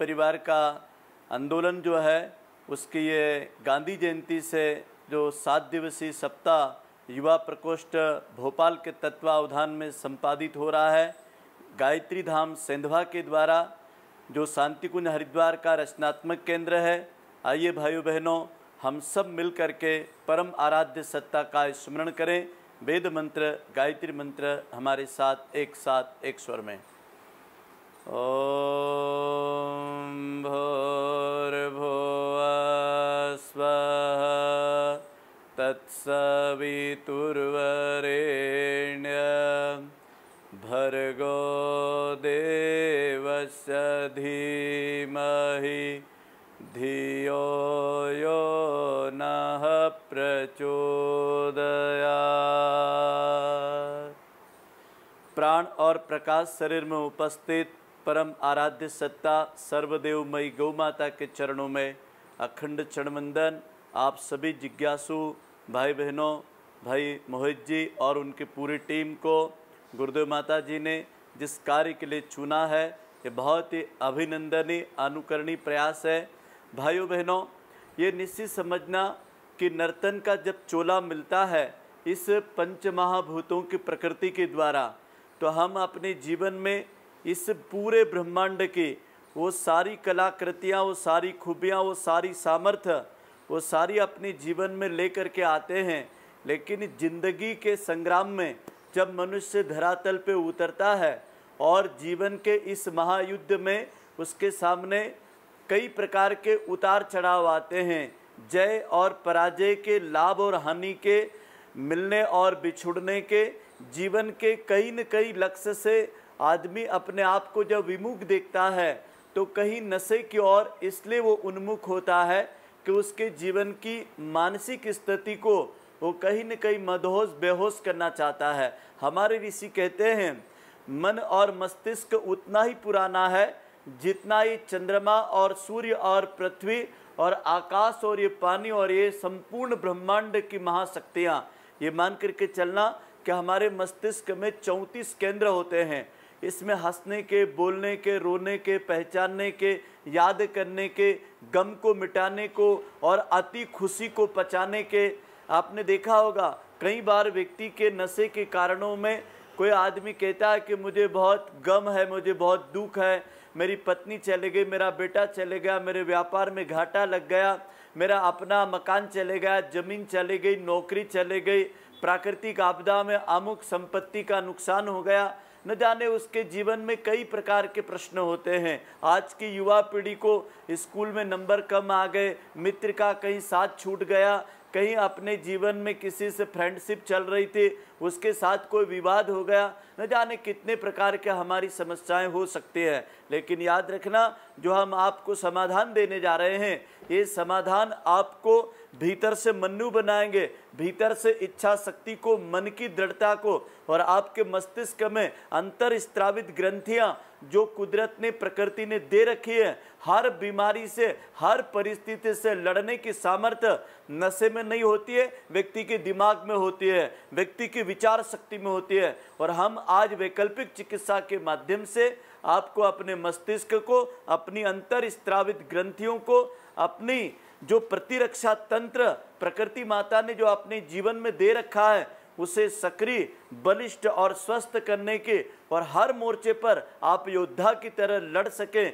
परिवार का आंदोलन जो है उसकी ये गांधी जयंती से जो सात दिवसीय सप्ताह युवा प्रकोष्ठ भोपाल के तत्वावधान में संपादित हो रहा है गायत्री धाम सेंधवा के द्वारा जो शांति कुंज हरिद्वार का रचनात्मक केंद्र है आइए भाइयों बहनों हम सब मिलकर के परम आराध्य सत्ता का स्मरण करें वेद मंत्र गायत्री मंत्र हमारे साथ एक साथ एक स्वर में ॐ भोर्भुवः स्वः तत्सवितुर्वरेण्य भर्गो देवस्य धीमहि धियो यो नः प्रचोदया प्राण और प्रकाश शरीर में उपस्थित परम आराध्य सत्ता सर्वदेवमयी गौ माता के चरणों में अखंड चरणवंदन आप सभी जिज्ञासु भाई बहनों भाई मोहित जी और उनकी पूरी टीम को गुरुदेव माता जी ने जिस कार्य के लिए चुना है ये बहुत ही अभिनंदनीय अनुकरणीय प्रयास है भाइयों बहनों ये निश्चित समझना कि नर्तन का जब चोला मिलता है इस पंच महाभूतों की प्रकृति के द्वारा तो हम अपने जीवन में इस पूरे ब्रह्मांड के वो सारी कलाकृतियाँ वो सारी खूबियाँ वो सारी सामर्थ्य वो सारी अपने जीवन में लेकर के आते हैं लेकिन जिंदगी के संग्राम में जब मनुष्य धरातल पे उतरता है और जीवन के इस महायुद्ध में उसके सामने कई प्रकार के उतार चढ़ाव आते हैं जय और पराजय के लाभ और हानि के मिलने और बिछुड़ने के जीवन के कई न कई लक्ष्य से आदमी अपने आप को जब विमुख देखता है तो कहीं नशे की ओर इसलिए वो उन्मुख होता है कि उसके जीवन की मानसिक स्थिति को वो कहीं न कहीं मदहोश बेहोश करना चाहता है हमारे ऋषि कहते हैं मन और मस्तिष्क उतना ही पुराना है जितना ही चंद्रमा और सूर्य और पृथ्वी और आकाश और ये पानी और ये संपूर्ण ब्रह्मांड की महाशक्तियाँ ये मान करके चलना कि हमारे मस्तिष्क में चौंतीस केंद्र होते हैं इसमें हंसने के बोलने के रोने के पहचानने के याद करने के गम को मिटाने को और अति खुशी को पचाने के आपने देखा होगा कई बार व्यक्ति के नशे के कारणों में कोई आदमी कहता है कि मुझे बहुत गम है मुझे बहुत दुख है मेरी पत्नी चले गई मेरा बेटा चले गया मेरे व्यापार में घाटा लग गया मेरा अपना मकान चले गया ज़मीन चले गई नौकरी चले गई प्राकृतिक आपदा में अमुक संपत्ति का नुकसान हो गया न जाने उसके जीवन में कई प्रकार के प्रश्न होते हैं आज की युवा पीढ़ी को स्कूल में नंबर कम आ गए मित्र का कहीं साथ छूट गया कहीं अपने जीवन में किसी से फ्रेंडशिप चल रही थी उसके साथ कोई विवाद हो गया न जाने कितने प्रकार के हमारी समस्याएं हो सकती हैं लेकिन याद रखना जो हम आपको समाधान देने जा रहे हैं ये समाधान आपको भीतर से मनु बनाएंगे भीतर से इच्छा शक्ति को मन की दृढ़ता को और आपके मस्तिष्क में अंतर स्त्रावित ग्रंथियाँ जो कुदरत ने प्रकृति ने दे रखी है हर बीमारी से हर परिस्थिति से लड़ने की सामर्थ्य नशे में नहीं होती है व्यक्ति के दिमाग में होती है व्यक्ति की विचार शक्ति में होती है और हम आज वैकल्पिक चिकित्सा के माध्यम से आपको अपने मस्तिष्क को अपनी अंतर स्त्रावित ग्रंथियों को अपनी जो प्रतिरक्षा तंत्र प्रकृति माता ने जो अपने जीवन में दे रखा है उसे सक्रिय बलिष्ठ और स्वस्थ करने के और हर मोर्चे पर आप योद्धा की तरह लड़ सकें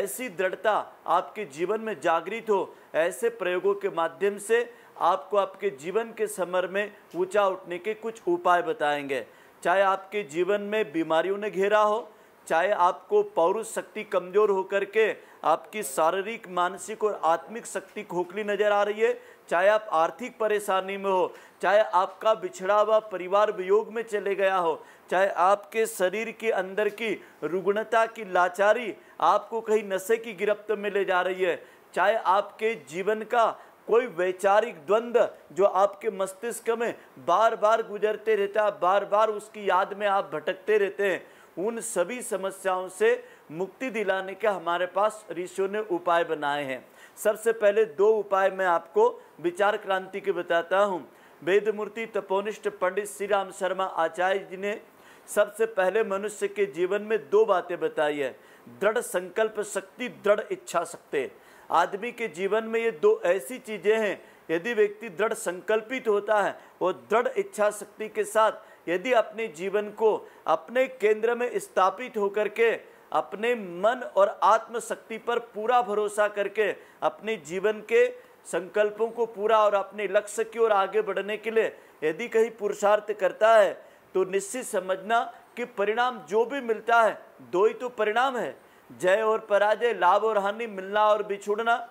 ऐसी दृढ़ता आपके जीवन में जागृत हो ऐसे प्रयोगों के माध्यम से आपको आपके जीवन के समर में ऊंचा उठने के कुछ उपाय बताएंगे चाहे आपके जीवन में बीमारियों ने घेरा हो चाहे आपको पौरुष शक्ति कमज़ोर होकर के आपकी शारीरिक मानसिक और आत्मिक शक्ति खोखली नज़र आ रही है चाहे आप आर्थिक परेशानी में हो चाहे आपका बिछड़ा हुआ परिवार वियोग में चले गया हो चाहे आपके शरीर के अंदर की रुग्णता की लाचारी आपको कहीं नशे की गिरफ्त में ले जा रही है चाहे आपके जीवन का कोई वैचारिक द्वंद्व जो आपके मस्तिष्क में बार बार गुजरते रहता है बार बार उसकी याद में आप भटकते रहते हैं उन सभी समस्याओं से मुक्ति दिलाने के हमारे पास ऋषियों ने उपाय बनाए हैं सबसे पहले दो उपाय मैं आपको विचार क्रांति के बताता हूँ वेदमूर्ति तपोनिष्ठ पंडित श्री राम शर्मा आचार्य जी ने सबसे पहले मनुष्य के जीवन में दो बातें बताई है दृढ़ संकल्प शक्ति दृढ़ इच्छा शक्ति आदमी के जीवन में ये दो ऐसी चीज़ें हैं यदि व्यक्ति दृढ़ संकल्पित होता है और दृढ़ इच्छा शक्ति के साथ यदि अपने जीवन को अपने केंद्र में स्थापित होकर के अपने मन और आत्मशक्ति पर पूरा भरोसा करके अपने जीवन के संकल्पों को पूरा और अपने लक्ष्य की ओर आगे बढ़ने के लिए यदि कहीं पुरुषार्थ करता है तो निश्चित समझना कि परिणाम जो भी मिलता है दो ही तो परिणाम है जय और पराजय लाभ और हानि मिलना और बिछुड़ना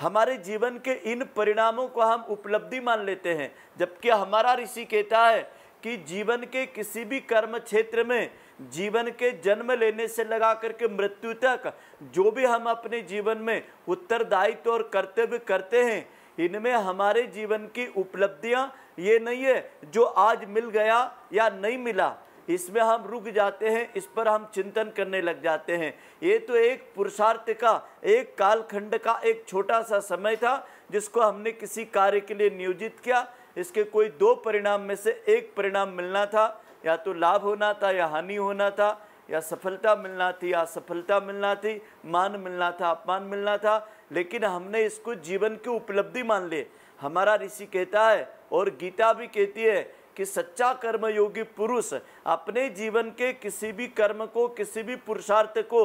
हमारे जीवन के इन परिणामों को हम उपलब्धि मान लेते हैं जबकि हमारा ऋषि कहता है कि जीवन के किसी भी कर्म क्षेत्र में जीवन के जन्म लेने से लगा करके मृत्यु तक जो भी हम अपने जीवन में उत्तरदायित्व और कर्तव्य करते हैं इनमें हमारे जीवन की उपलब्धियां ये नहीं है जो आज मिल गया या नहीं मिला इसमें हम रुक जाते हैं इस पर हम चिंतन करने लग जाते हैं ये तो एक पुरुषार्थ का एक कालखंड का एक छोटा सा समय था जिसको हमने किसी कार्य के लिए नियोजित किया इसके कोई दो परिणाम में से एक परिणाम मिलना था या तो लाभ होना था या हानि होना था या सफलता मिलना थी या सफलता मिलना थी मान मिलना था अपमान मिलना था लेकिन हमने इसको जीवन की उपलब्धि मान ली हमारा ऋषि कहता है और गीता भी कहती है कि सच्चा कर्मयोगी पुरुष अपने जीवन के किसी भी कर्म को किसी भी पुरुषार्थ को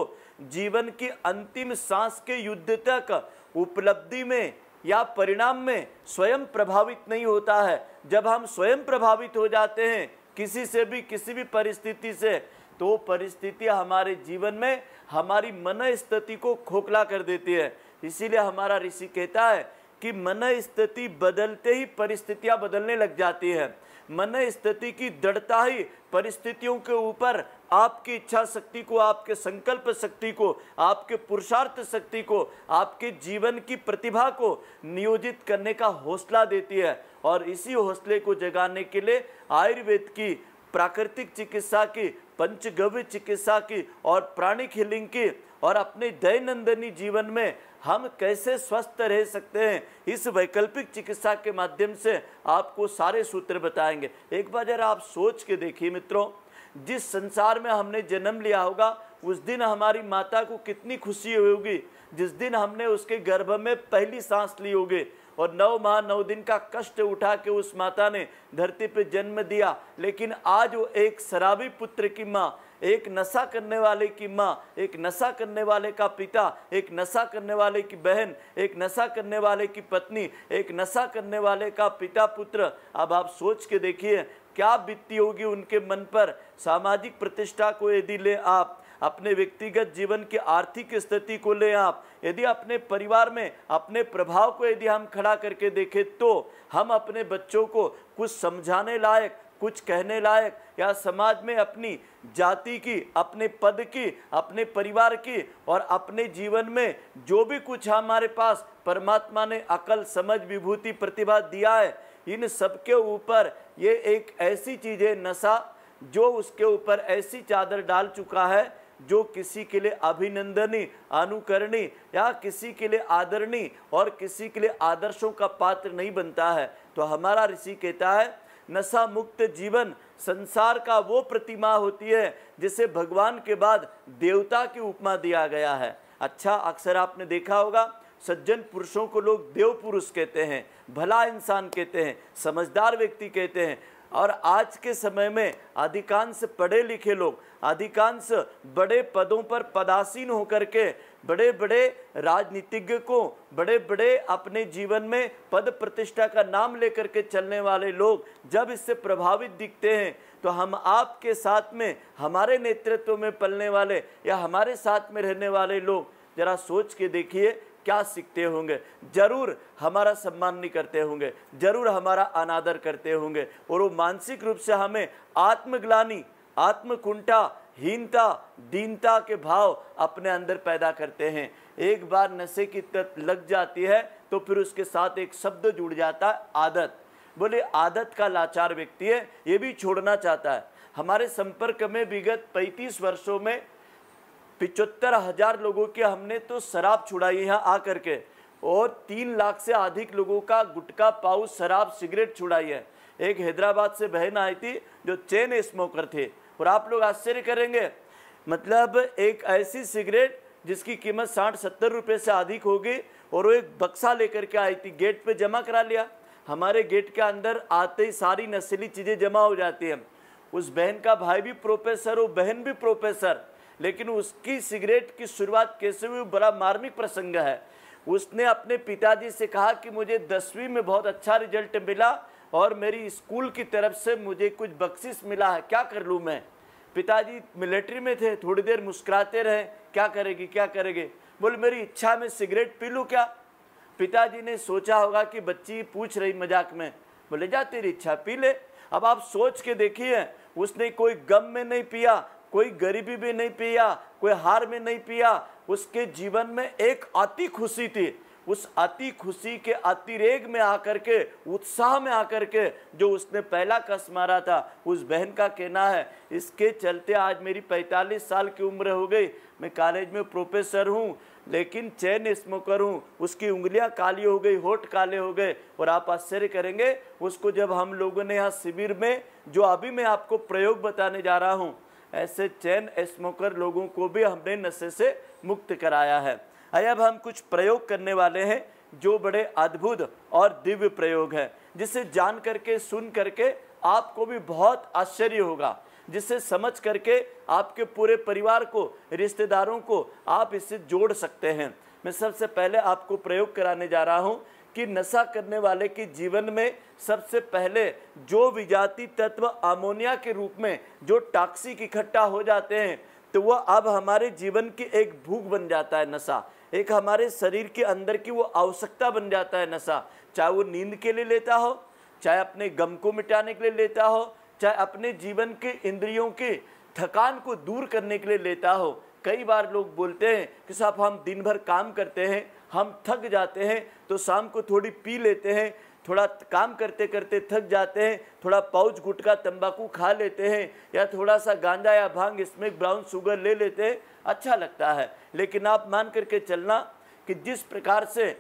जीवन की अंतिम सांस के युद्ध तक उपलब्धि में या परिणाम में स्वयं प्रभावित नहीं होता है जब हम स्वयं प्रभावित हो जाते हैं किसी से भी किसी भी परिस्थिति से तो परिस्थिति हमारे जीवन में हमारी मन स्थिति को खोखला कर देती है इसीलिए हमारा ऋषि कहता है कि मन स्थिति बदलते ही परिस्थितियाँ बदलने लग जाती हैं मन स्थिति की दृढ़ता ही परिस्थितियों के ऊपर आपकी इच्छा शक्ति को आपके संकल्प शक्ति को आपके पुरुषार्थ शक्ति को आपके जीवन की प्रतिभा को नियोजित करने का हौसला देती है और इसी हौसले को जगाने के लिए आयुर्वेद की प्राकृतिक चिकित्सा की पंचगव्य चिकित्सा की और प्राणिक हिलिंग की और अपने दैनंदनी जीवन में हम कैसे स्वस्थ रह सकते हैं इस वैकल्पिक चिकित्सा के माध्यम से आपको सारे सूत्र बताएंगे एक बार जरा आप सोच के देखिए मित्रों जिस संसार में हमने जन्म लिया होगा उस दिन हमारी माता को कितनी खुशी होगी जिस दिन हमने उसके गर्भ में पहली सांस ली होगी और नौ माह नौ दिन का कष्ट उठा के उस माता ने धरती पर जन्म दिया लेकिन आज वो एक शराबी पुत्र की माँ एक नशा करने वाले की माँ एक नशा करने वाले का पिता एक नशा करने वाले की बहन एक नशा करने वाले की पत्नी एक नशा करने वाले का पिता पुत्र अब आप सोच के देखिए क्या बीतती होगी उनके मन पर सामाजिक प्रतिष्ठा को यदि ले आप अपने व्यक्तिगत जीवन की आर्थिक स्थिति को ले आप यदि अपने परिवार में अपने प्रभाव को यदि हम खड़ा करके देखें तो हम अपने बच्चों को कुछ समझाने लायक कुछ कहने लायक या समाज में अपनी जाति की अपने पद की अपने परिवार की और अपने जीवन में जो भी कुछ हमारे पास परमात्मा ने अकल समझ विभूति प्रतिभा दिया है इन सबके ऊपर ये एक ऐसी चीज़ है नशा जो उसके ऊपर ऐसी चादर डाल चुका है जो किसी के लिए अभिनंदनीय अनुकरणीय या किसी के लिए आदरणीय और किसी के लिए आदर्शों का पात्र नहीं बनता है तो हमारा ऋषि कहता है नशा मुक्त जीवन संसार का वो प्रतिमा होती है जिसे भगवान के बाद देवता की उपमा दिया गया है अच्छा अक्सर आपने देखा होगा सज्जन पुरुषों को लोग देव पुरुष कहते हैं भला इंसान कहते हैं समझदार व्यक्ति कहते हैं और आज के समय में अधिकांश पढ़े लिखे लोग अधिकांश बड़े पदों पर पदासीन होकर के बड़े बड़े राजनीतिज्ञ को बड़े बड़े अपने जीवन में पद प्रतिष्ठा का नाम लेकर के चलने वाले लोग जब इससे प्रभावित दिखते हैं तो हम आपके साथ में हमारे नेतृत्व में पलने वाले या हमारे साथ में रहने वाले लोग ज़रा सोच के देखिए क्या सीखते होंगे जरूर हमारा सम्मान नहीं करते होंगे जरूर हमारा अनादर करते होंगे और वो मानसिक रूप से हमें आत्मग्लानी आत्मकुंठा हीनता दीनता के भाव अपने अंदर पैदा करते हैं एक बार नशे की तत लग जाती है तो फिर उसके साथ एक शब्द जुड़ जाता है आदत बोले आदत का लाचार व्यक्ति है ये भी छोड़ना चाहता है हमारे संपर्क में विगत 35 वर्षों में पिचहत्तर हज़ार लोगों के हमने तो शराब छुड़ाई यहाँ आ करके और तीन लाख से अधिक लोगों का गुटखा पाउच शराब सिगरेट छुड़ाई है एक हैदराबाद से बहन आई थी जो चेन स्मोकर थे और आप लोग आश्चर्य करेंगे मतलब एक ऐसी सिगरेट जिसकी कीमत साठ सत्तर रुपये से अधिक होगी और वो एक बक्सा लेकर के आई थी गेट पे जमा करा लिया हमारे गेट के अंदर आते ही सारी नस्ली चीज़ें जमा हो जाती हैं उस बहन का भाई भी प्रोफेसर वो बहन भी प्रोफेसर लेकिन उसकी सिगरेट की शुरुआत कैसे हुई बड़ा मार्मिक प्रसंग है उसने अपने पिताजी से कहा कि मुझे दसवीं में बहुत अच्छा रिजल्ट मिला और मेरी स्कूल की तरफ से मुझे कुछ बख्शिश मिला है क्या कर लूँ मैं पिताजी मिलिट्री में थे थोड़ी देर मुस्कुराते रहे क्या करेगी क्या करेंगे बोले मेरी इच्छा में सिगरेट पी लूँ क्या पिताजी ने सोचा होगा कि बच्ची पूछ रही मजाक में बोले जा तेरी इच्छा पी ले अब आप सोच के देखिए उसने कोई गम में नहीं पिया कोई गरीबी में नहीं पिया कोई हार में नहीं पिया उसके जीवन में एक अति खुशी थी उस अति खुशी के अतिरेग में आकर के उत्साह में आकर के जो उसने पहला कस मारा था उस बहन का कहना है इसके चलते आज मेरी 45 साल की उम्र हो गई मैं कॉलेज में प्रोफेसर हूँ लेकिन चैन स्मोकर हूँ उसकी उंगलियाँ काली हो गई होठ काले हो गए और आप आश्चर्य करेंगे उसको जब हम लोगों ने यहाँ शिविर में जो अभी मैं आपको प्रयोग बताने जा रहा हूँ ऐसे चैन स्मोकर लोगों को भी हमने नशे से मुक्त कराया है आइए अब हम कुछ प्रयोग करने वाले हैं जो बड़े अद्भुत और दिव्य प्रयोग हैं जिसे जान करके सुन करके आपको भी बहुत आश्चर्य होगा जिसे समझ करके आपके पूरे परिवार को रिश्तेदारों को आप इससे जोड़ सकते हैं मैं सबसे पहले आपको प्रयोग कराने जा रहा हूँ कि नशा करने वाले के जीवन में सबसे पहले जो विजाति तत्व अमोनिया के रूप में जो टॉक्सिक इकट्ठा हो जाते हैं तो वह अब हमारे जीवन की एक भूख बन जाता है नशा एक हमारे शरीर के अंदर की वो आवश्यकता बन जाता है नशा चाहे वो नींद के लिए लेता हो चाहे अपने गम को मिटाने के लिए लेता हो चाहे अपने जीवन के इंद्रियों के थकान को दूर करने के लिए लेता हो कई बार लोग बोलते हैं कि साहब हम दिन भर काम करते हैं हम थक जाते हैं तो शाम को थोड़ी पी लेते हैं थोड़ा काम करते करते थक जाते हैं थोड़ा पाउच गुटका तंबाकू खा लेते हैं या थोड़ा सा गांजा या भांग इसमें ब्राउन शुगर ले लेते हैं अच्छा लगता है लेकिन आप मान करके चलना कि जिस प्रकार से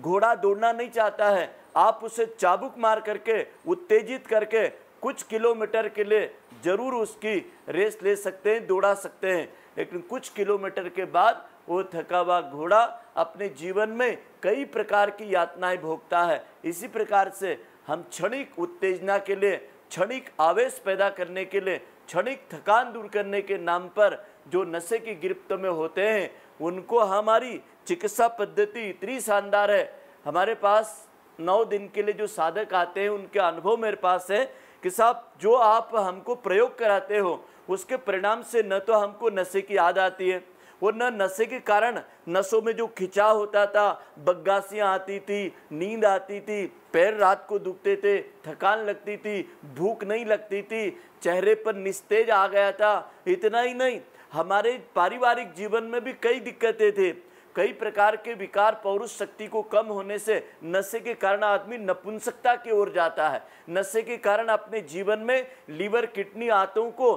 घोड़ा दौड़ना नहीं चाहता है आप उसे चाबुक मार करके उत्तेजित करके कुछ किलोमीटर के लिए ज़रूर उसकी रेस ले सकते हैं दौड़ा सकते हैं लेकिन कुछ किलोमीटर के बाद वो थका हुआ घोड़ा अपने जीवन में कई प्रकार की यातनाएं भोगता है इसी प्रकार से हम क्षणिक उत्तेजना के लिए क्षणिक आवेश पैदा करने के लिए क्षणिक थकान दूर करने के नाम पर जो नशे की गिरफ्त में होते हैं उनको हमारी चिकित्सा पद्धति इतनी शानदार है हमारे पास नौ दिन के लिए जो साधक आते हैं उनके अनुभव मेरे पास है कि साहब जो आप हमको प्रयोग कराते हो उसके परिणाम से न तो हमको नशे की याद आती है और न नशे के कारण नसों में जो खिंचाव होता था बग्गासियाँ आती थी नींद आती थी पैर रात को दुखते थे थकान लगती थी भूख नहीं लगती थी चेहरे पर निस्तेज आ गया था इतना ही नहीं हमारे पारिवारिक जीवन में भी कई दिक्कतें थे कई प्रकार के विकार पौरुष शक्ति को कम होने से नशे के कारण आदमी नपुंसकता की ओर जाता है नशे के कारण अपने जीवन में लीवर किडनी आंतों को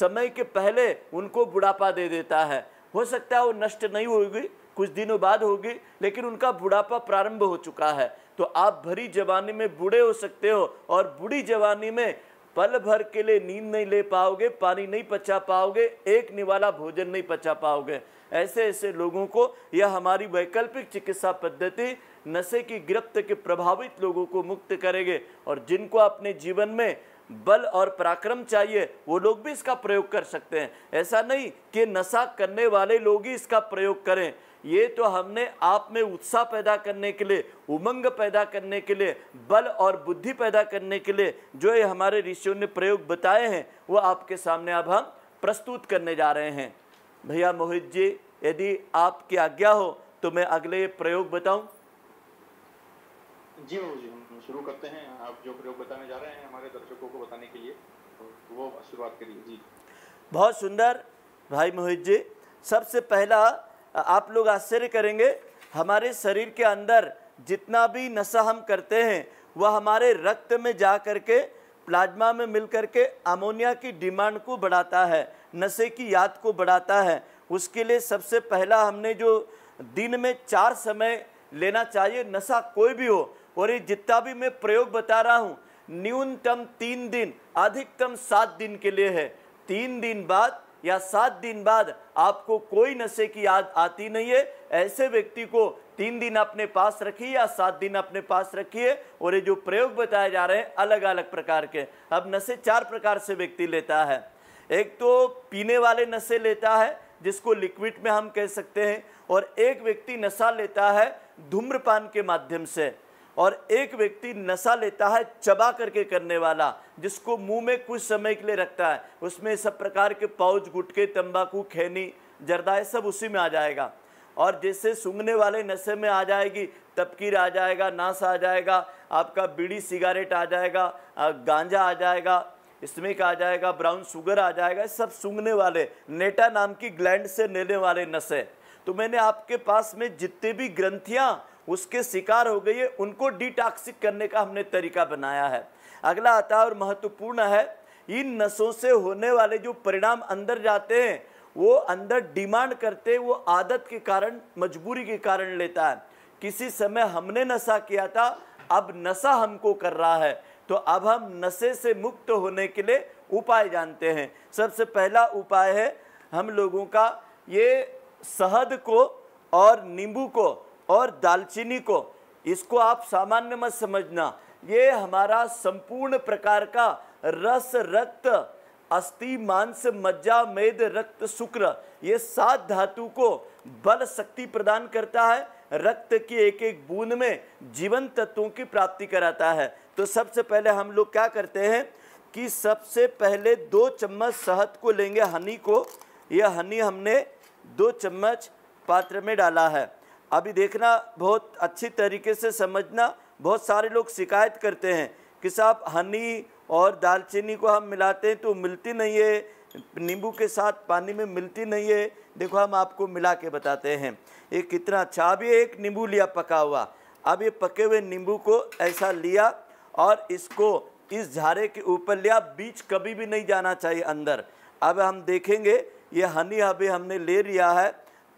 समय के पहले उनको बुढ़ापा दे देता है हो सकता है वो नष्ट नहीं होगी कुछ दिनों बाद होगी लेकिन उनका बुढ़ापा प्रारंभ हो चुका है तो आप भरी जवानी में बूढ़े हो सकते हो और बूढ़ी जवानी में पल भर के लिए नींद नहीं ले पाओगे पानी नहीं पचा पाओगे एक निवाला भोजन नहीं पचा पाओगे ऐसे ऐसे लोगों को यह हमारी वैकल्पिक चिकित्सा पद्धति नशे की गिरफ्त के प्रभावित लोगों को मुक्त करेंगे और जिनको अपने जीवन में बल और पराक्रम चाहिए वो लोग भी इसका प्रयोग कर सकते हैं ऐसा नहीं कि नशा करने वाले लोग ही इसका प्रयोग करें ये तो हमने आप में उत्साह पैदा करने के लिए उमंग पैदा करने के लिए बल और बुद्धि पैदा करने के लिए जो ये हमारे ऋषियों ने प्रयोग बताए हैं वो आपके सामने अब हम प्रस्तुत करने जा रहे हैं भैया मोहित जी यदि आपकी आज्ञा हो तो मैं अगले प्रयोग बताऊं जी जी शुरू करते हैं आप जो प्रयोग बताने जा रहे हैं हमारे दर्शकों को बताने के लिए तो वो शुरुआत करिए जी बहुत सुंदर भाई मोहित जी सबसे पहला आप लोग आश्चर्य करेंगे हमारे शरीर के अंदर जितना भी नशा हम करते हैं वह हमारे रक्त में जा कर के प्लाज्मा में मिल कर के अमोनिया की डिमांड को बढ़ाता है नशे की याद को बढ़ाता है उसके लिए सबसे पहला हमने जो दिन में चार समय लेना चाहिए नशा कोई भी हो और ये जितना भी मैं प्रयोग बता रहा हूँ न्यूनतम तीन दिन अधिकतम सात दिन के लिए है तीन दिन बाद या सात दिन बाद आपको कोई नशे की याद आती नहीं है ऐसे व्यक्ति को तीन दिन अपने पास रखिए या सात दिन अपने पास रखिए और ये जो प्रयोग बताए जा रहे हैं अलग अलग प्रकार के अब नशे चार प्रकार से व्यक्ति लेता है एक तो पीने वाले नशे लेता है जिसको लिक्विड में हम कह सकते हैं और एक व्यक्ति नशा लेता है धूम्रपान के माध्यम से और एक व्यक्ति नशा लेता है चबा करके करने वाला जिसको मुंह में कुछ समय के लिए रखता है उसमें सब प्रकार के पाउच गुटके तंबाकू खैनी जर्दा ये सब उसी में आ जाएगा और जैसे सूंघने वाले नशे में आ जाएगी तपकीर आ जाएगा नास आ जाएगा आपका बीड़ी सिगारेट आ जाएगा गांजा आ जाएगा स्मिक आ जाएगा ब्राउन शुगर आ जाएगा सब सूंघने वाले नेटा नाम की ग्लैंड से लेने वाले नशे तो मैंने आपके पास में जितने भी ग्रंथियाँ उसके शिकार हो गई है उनको डिटॉक्सिक करने का हमने तरीका बनाया है अगला आता और महत्वपूर्ण है इन नसों से होने वाले जो परिणाम अंदर जाते हैं वो अंदर डिमांड करते वो आदत के कारण मजबूरी के कारण लेता है किसी समय हमने नशा किया था अब नशा हमको कर रहा है तो अब हम नशे से मुक्त होने के लिए उपाय जानते हैं सबसे पहला उपाय है हम लोगों का ये शहद को और नींबू को और दालचीनी को इसको आप सामान्य मत समझना ये हमारा संपूर्ण प्रकार का रस रक्त अस्थि मांस मज्जा मेद रक्त शुक्र ये सात धातु को बल शक्ति प्रदान करता है रक्त की एक एक बूंद में जीवन तत्वों की प्राप्ति कराता है तो सबसे पहले हम लोग क्या करते हैं कि सबसे पहले दो चम्मच शहद को लेंगे हनी को यह हनी हमने दो चम्मच पात्र में डाला है अभी देखना बहुत अच्छी तरीके से समझना बहुत सारे लोग शिकायत करते हैं कि साहब हनी और दालचीनी को हम मिलाते हैं तो मिलती नहीं है नींबू के साथ पानी में मिलती नहीं है देखो हम आपको मिला के बताते हैं ये कितना अच्छा अब ये एक नींबू लिया पका हुआ अब ये पके हुए नींबू को ऐसा लिया और इसको इस झारे के ऊपर लिया बीच कभी भी नहीं जाना चाहिए अंदर अब हम देखेंगे ये हनी अभी हमने ले लिया है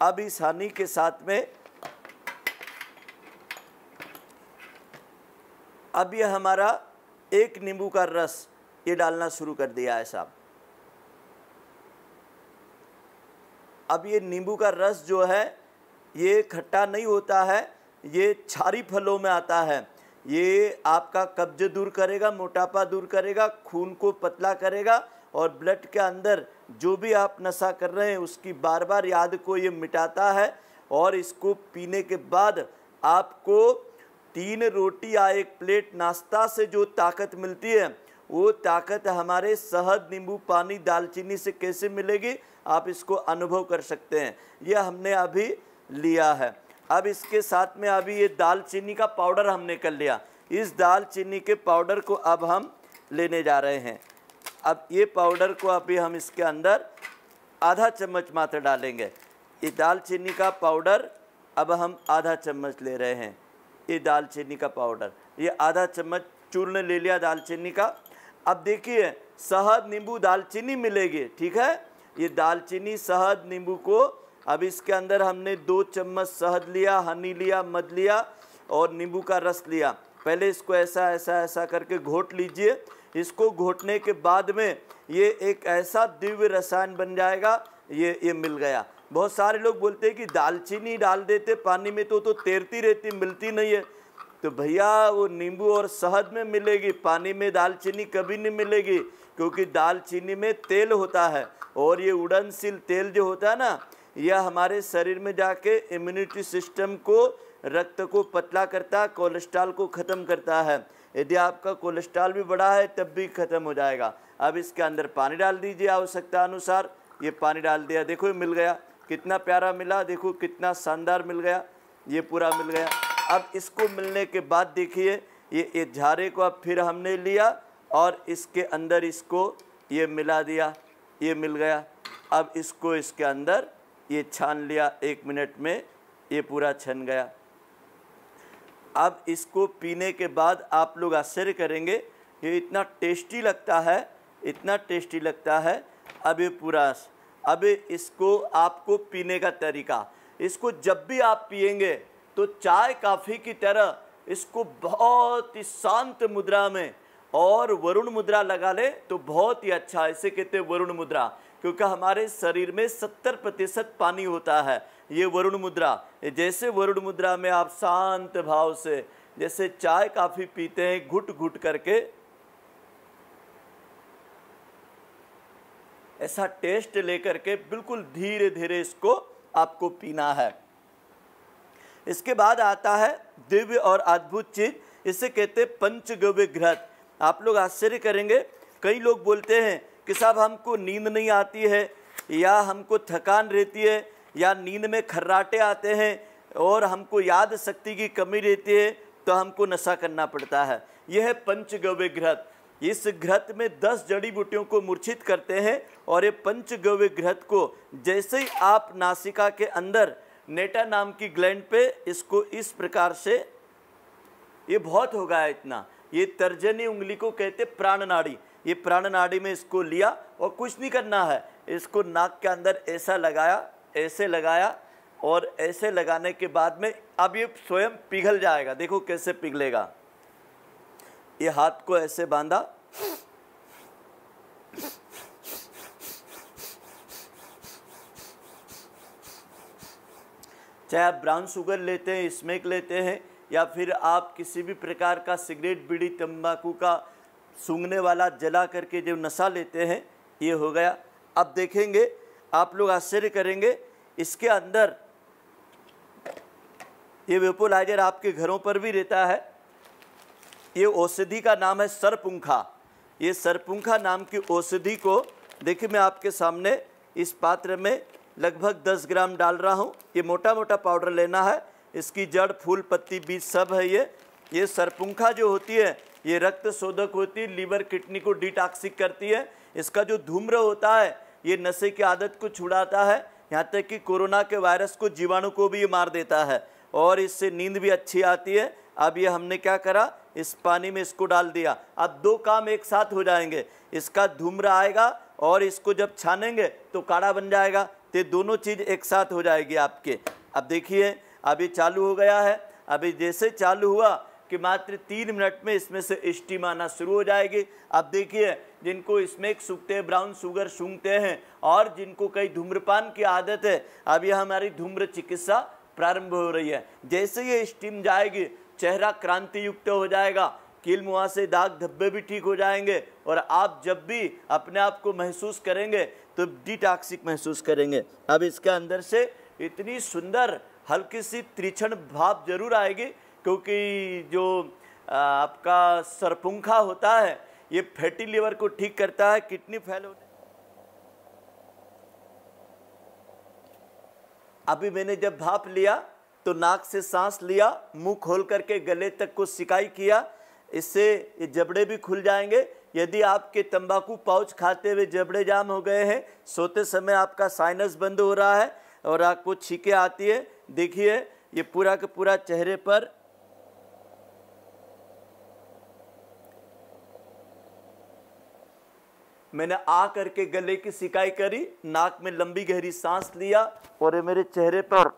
अब इस हनी के साथ में अब ये हमारा एक नींबू का रस ये डालना शुरू कर दिया है साहब अब ये नींबू का रस जो है ये खट्टा नहीं होता है ये छारी फलों में आता है ये आपका कब्ज दूर करेगा मोटापा दूर करेगा खून को पतला करेगा और ब्लड के अंदर जो भी आप नशा कर रहे हैं उसकी बार बार याद को ये मिटाता है और इसको पीने के बाद आपको तीन रोटी या एक प्लेट नाश्ता से जो ताकत मिलती है वो ताकत हमारे शहद नींबू पानी दालचीनी से कैसे मिलेगी आप इसको अनुभव कर सकते हैं यह हमने अभी लिया है अब इसके साथ में अभी ये दालचीनी का पाउडर हमने कर लिया इस दालचीनी के पाउडर को अब हम लेने जा रहे हैं अब ये पाउडर को अभी हम इसके अंदर आधा चम्मच मात्र डालेंगे ये दालचीनी का पाउडर अब हम आधा चम्मच ले रहे हैं ये दालचीनी का पाउडर ये आधा चम्मच चूर्ण ले लिया दालचीनी का अब देखिए शहद नींबू दालचीनी मिलेगी ठीक है ये दालचीनी शहद नींबू को अब इसके अंदर हमने दो चम्मच शहद लिया हनी लिया मध लिया और नींबू का रस लिया पहले इसको ऐसा ऐसा ऐसा करके घोट लीजिए इसको घोटने के बाद में ये एक ऐसा दिव्य रसायन बन जाएगा ये ये मिल गया बहुत सारे लोग बोलते हैं कि दालचीनी डाल देते पानी में तो तो तैरती रहती मिलती नहीं है तो भैया वो नींबू और शहद में मिलेगी पानी में दालचीनी कभी नहीं मिलेगी क्योंकि दालचीनी में तेल होता है और ये उड़नशील तेल जो होता है ना यह हमारे शरीर में जाके इम्यूनिटी सिस्टम को रक्त को पतला करता है कोलेस्ट्रॉल को ख़त्म करता है यदि आपका कोलेस्ट्रॉल भी बड़ा है तब भी ख़त्म हो जाएगा अब इसके अंदर पानी डाल दीजिए आवश्यकता अनुसार ये पानी डाल दिया देखो ये मिल गया कितना प्यारा मिला देखो कितना शानदार मिल गया ये पूरा मिल गया अब इसको मिलने के बाद देखिए ये ये झारे को अब फिर हमने लिया और इसके अंदर इसको ये मिला दिया ये मिल गया अब इसको इसके अंदर ये छान लिया एक मिनट में ये पूरा छन गया अब इसको पीने के बाद आप लोग आश्चर्य करेंगे ये इतना टेस्टी लगता है इतना टेस्टी लगता है अब ये पूरा अब इसको आपको पीने का तरीका इसको जब भी आप पियेंगे तो चाय काफ़ी की तरह इसको बहुत ही शांत मुद्रा में और वरुण मुद्रा लगा ले तो बहुत ही अच्छा इसे कहते हैं वरुण मुद्रा क्योंकि हमारे शरीर में सत्तर प्रतिशत पानी होता है ये वरुण मुद्रा जैसे वरुण मुद्रा में आप शांत भाव से जैसे चाय काफ़ी पीते हैं घुट घुट करके ऐसा टेस्ट लेकर के बिल्कुल धीरे धीरे इसको आपको पीना है इसके बाद आता है दिव्य और अद्भुत चीज इसे कहते हैं पंचगव्य घृत आप लोग आश्चर्य करेंगे कई लोग बोलते हैं कि साहब हमको नींद नहीं आती है या हमको थकान रहती है या नींद में खर्राटे आते हैं और हमको याद शक्ति की कमी रहती है तो हमको नशा करना पड़ता है यह है पंचगव्य घृत इस घृत में दस जड़ी बूटियों को मूर्छित करते हैं और ये पंचगव्य घृत को जैसे ही आप नासिका के अंदर नेटा नाम की ग्लैंड पे इसको इस प्रकार से ये बहुत होगा इतना ये तर्जनी उंगली को कहते प्राण नाड़ी ये प्राण नाड़ी में इसको लिया और कुछ नहीं करना है इसको नाक के अंदर ऐसा लगाया ऐसे लगाया और ऐसे लगाने के बाद में अब ये स्वयं पिघल जाएगा देखो कैसे पिघलेगा ये हाथ को ऐसे बांधा चाहे आप ब्राउन शुगर लेते हैं स्मेक लेते हैं या फिर आप किसी भी प्रकार का सिगरेट बीड़ी तंबाकू का सूंघने वाला जला करके जो नशा लेते हैं ये हो गया अब देखेंगे आप लोग आश्चर्य करेंगे इसके अंदर ये वेपोलाइजर आपके घरों पर भी रहता है ये औषधि का नाम है सरपुंखा ये सरपुंखा नाम की औषधि को देखिए मैं आपके सामने इस पात्र में लगभग 10 ग्राम डाल रहा हूँ ये मोटा मोटा पाउडर लेना है इसकी जड़ फूल पत्ती बीज सब है ये ये सरपुंखा जो होती है ये रक्त शोधक होती है लीवर किडनी को डिटॉक्सिक करती है इसका जो धूम्र होता है ये नशे की आदत को छुड़ाता है यहाँ तक कि कोरोना के वायरस को जीवाणु को भी ये मार देता है और इससे नींद भी अच्छी आती है अब ये हमने क्या करा इस पानी में इसको डाल दिया अब दो काम एक साथ हो जाएंगे इसका धूम्र आएगा और इसको जब छानेंगे तो काढ़ा बन जाएगा तो दोनों चीज़ एक साथ हो जाएगी आपके अब देखिए अभी चालू हो गया है अभी जैसे चालू हुआ कि मात्र तीन मिनट में इसमें से स्टीम आना शुरू हो जाएगी अब देखिए जिनको एक सूखते ब्राउन शुगर सूंघते हैं और जिनको कई धूम्रपान की आदत है अभी हमारी धूम्र चिकित्सा प्रारंभ हो रही है जैसे ये स्टीम जाएगी चेहरा क्रांति युक्त हो जाएगा कील मुहा से दाग धब्बे भी ठीक हो जाएंगे और आप जब भी अपने आप को महसूस करेंगे तो डिटॉक्सिक महसूस करेंगे अब इसके अंदर से इतनी सुंदर हल्की सी त्रिछण भाव जरूर आएगी क्योंकि जो आपका सरपुंखा होता है ये फैटी लीवर को ठीक करता है किडनी फैल होने अभी मैंने जब भाप लिया तो नाक से सांस लिया मुंह खोल करके गले तक को सिकाई किया इससे ये जबड़े भी खुल जाएंगे यदि आपके तंबाकू पाउच खाते हुए जबड़े जाम हो गए हैं सोते समय आपका साइनस बंद हो रहा है और आपको छीके आती है देखिए ये पूरा का पूरा चेहरे पर मैंने आ करके गले की सिकाई करी नाक में लंबी गहरी सांस लिया और ये मेरे चेहरे पर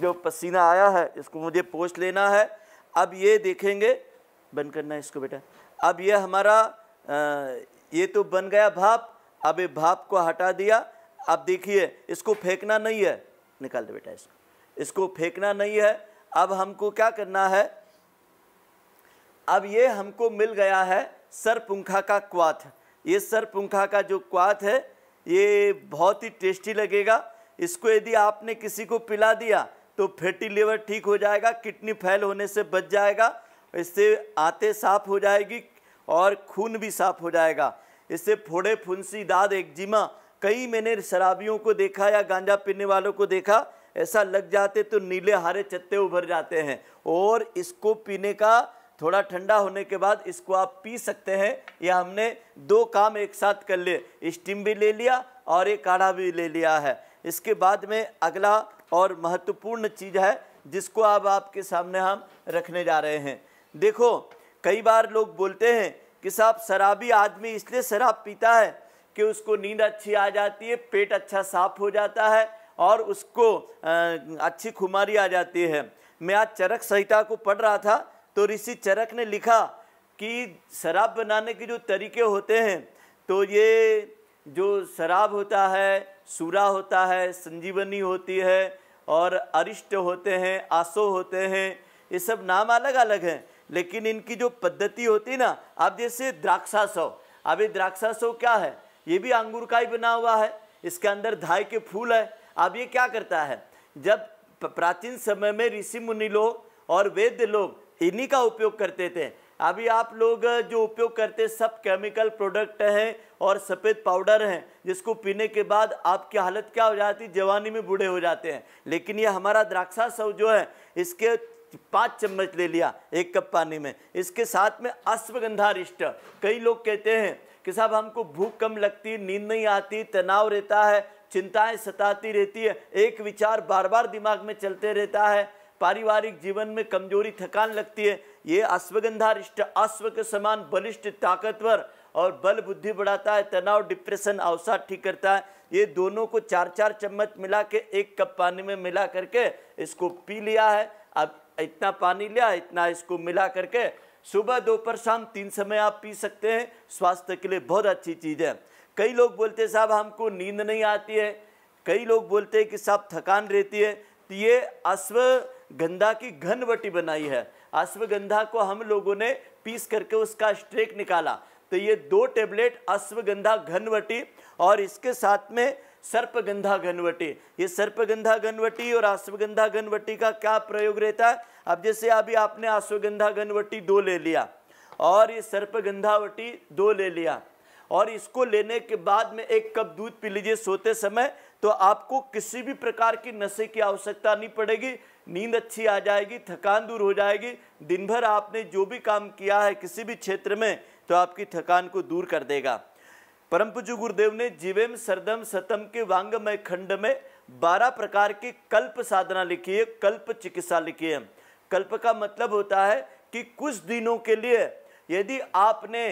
जो पसीना आया है इसको मुझे पोस्ट लेना है अब ये देखेंगे बंद करना है इसको बेटा अब ये हमारा आ, ये तो बन गया भाप अब ये भाप को हटा दिया अब देखिए इसको फेंकना नहीं है निकाल दे बेटा इसको इसको फेंकना नहीं है अब हमको क्या करना है अब ये हमको मिल गया है सरपुंखा का क्वाथ ये सरपुंखा का जो क्वाथ है ये बहुत ही टेस्टी लगेगा इसको यदि आपने किसी को पिला दिया तो फैटी लिवर ठीक हो जाएगा किडनी फैल होने से बच जाएगा इससे आते साफ हो जाएगी और खून भी साफ हो जाएगा इससे फोड़े फुंसी दाद एक्जिमा कई मैंने शराबियों को देखा या गांजा पीने वालों को देखा ऐसा लग जाते तो नीले हरे चत्ते उभर जाते हैं और इसको पीने का थोड़ा ठंडा होने के बाद इसको आप पी सकते हैं या हमने दो काम एक साथ कर लिए स्टीम भी ले लिया और एक काढ़ा भी ले लिया है इसके बाद में अगला और महत्वपूर्ण चीज़ है जिसको अब आपके सामने हम रखने जा रहे हैं देखो कई बार लोग बोलते हैं कि साहब शराबी आदमी इसलिए शराब पीता है कि उसको नींद अच्छी आ जाती है पेट अच्छा साफ हो जाता है और उसको अच्छी खुमारी आ जाती है मैं आज चरक संहिता को पढ़ रहा था तो ऋषि चरक ने लिखा कि शराब बनाने के जो तरीके होते हैं तो ये जो शराब होता है सूरा होता है संजीवनी होती है और अरिष्ट होते हैं आसो होते हैं ये सब नाम अलग अलग हैं लेकिन इनकी जो पद्धति होती है ना आप जैसे द्राक्षासव अब ये द्राक्षासव क्या है ये भी अंगूर का ही बना हुआ है इसके अंदर धाई के फूल है अब ये क्या करता है जब प्राचीन समय में ऋषि मुनि लोग और वेद लोग इन्हीं का उपयोग करते थे अभी आप लोग जो उपयोग करते सब केमिकल प्रोडक्ट हैं और सफ़ेद पाउडर हैं जिसको पीने के बाद आपकी हालत क्या हो जाती जवानी में बूढ़े हो जाते हैं लेकिन ये हमारा द्राक्षा सब जो है इसके पाँच चम्मच ले लिया एक कप पानी में इसके साथ में अश्वगंधा रिष्ट कई लोग कहते हैं कि साहब हमको भूख कम लगती नींद नहीं आती तनाव रहता है चिंताएं सताती रहती है एक विचार बार बार दिमाग में चलते रहता है पारिवारिक जीवन में कमजोरी थकान लगती है ये अश्वगंधा रिष्ट अश्व के समान बलिष्ठ ताकतवर और बल बुद्धि बढ़ाता है तनाव डिप्रेशन अवसाद ठीक करता है ये दोनों को चार चार चम्मच मिला के एक कप पानी में मिला करके इसको पी लिया है अब इतना पानी लिया इतना इसको मिला करके सुबह दोपहर शाम तीन समय आप पी सकते हैं स्वास्थ्य के लिए बहुत अच्छी चीज़ है कई लोग बोलते हैं साहब हमको नींद नहीं आती है कई लोग बोलते हैं कि साहब थकान रहती है तो ये अश्व गंधा की घनवटी बनाई है अश्वगंधा को हम लोगों ने पीस करके उसका स्ट्रेक निकाला तो ये दो टेबलेट अश्वगंधा घनवटी और इसके साथ में सर्पगंधा घनवटी ये सर्पगंधा घनवटी और अश्वगंधा घनवटी का क्या प्रयोग रहता है अब जैसे अभी आपने अश्वगंधा घनवटी दो ले लिया और ये सर्पगंधावटी दो ले लिया और इसको लेने के बाद में एक कप दूध पी लीजिए सोते समय तो आपको किसी भी प्रकार की नशे की आवश्यकता नहीं पड़ेगी नींद अच्छी आ जाएगी थकान दूर हो जाएगी दिन भर आपने जो भी काम किया है किसी भी क्षेत्र में तो आपकी थकान को दूर कर देगा परम पूज्य गुरुदेव ने जीवेम सरदम सतम के वांगमय खंड में बारह प्रकार की कल्प साधना लिखी है कल्प चिकित्सा लिखी है कल्प का मतलब होता है कि कुछ दिनों के लिए यदि आपने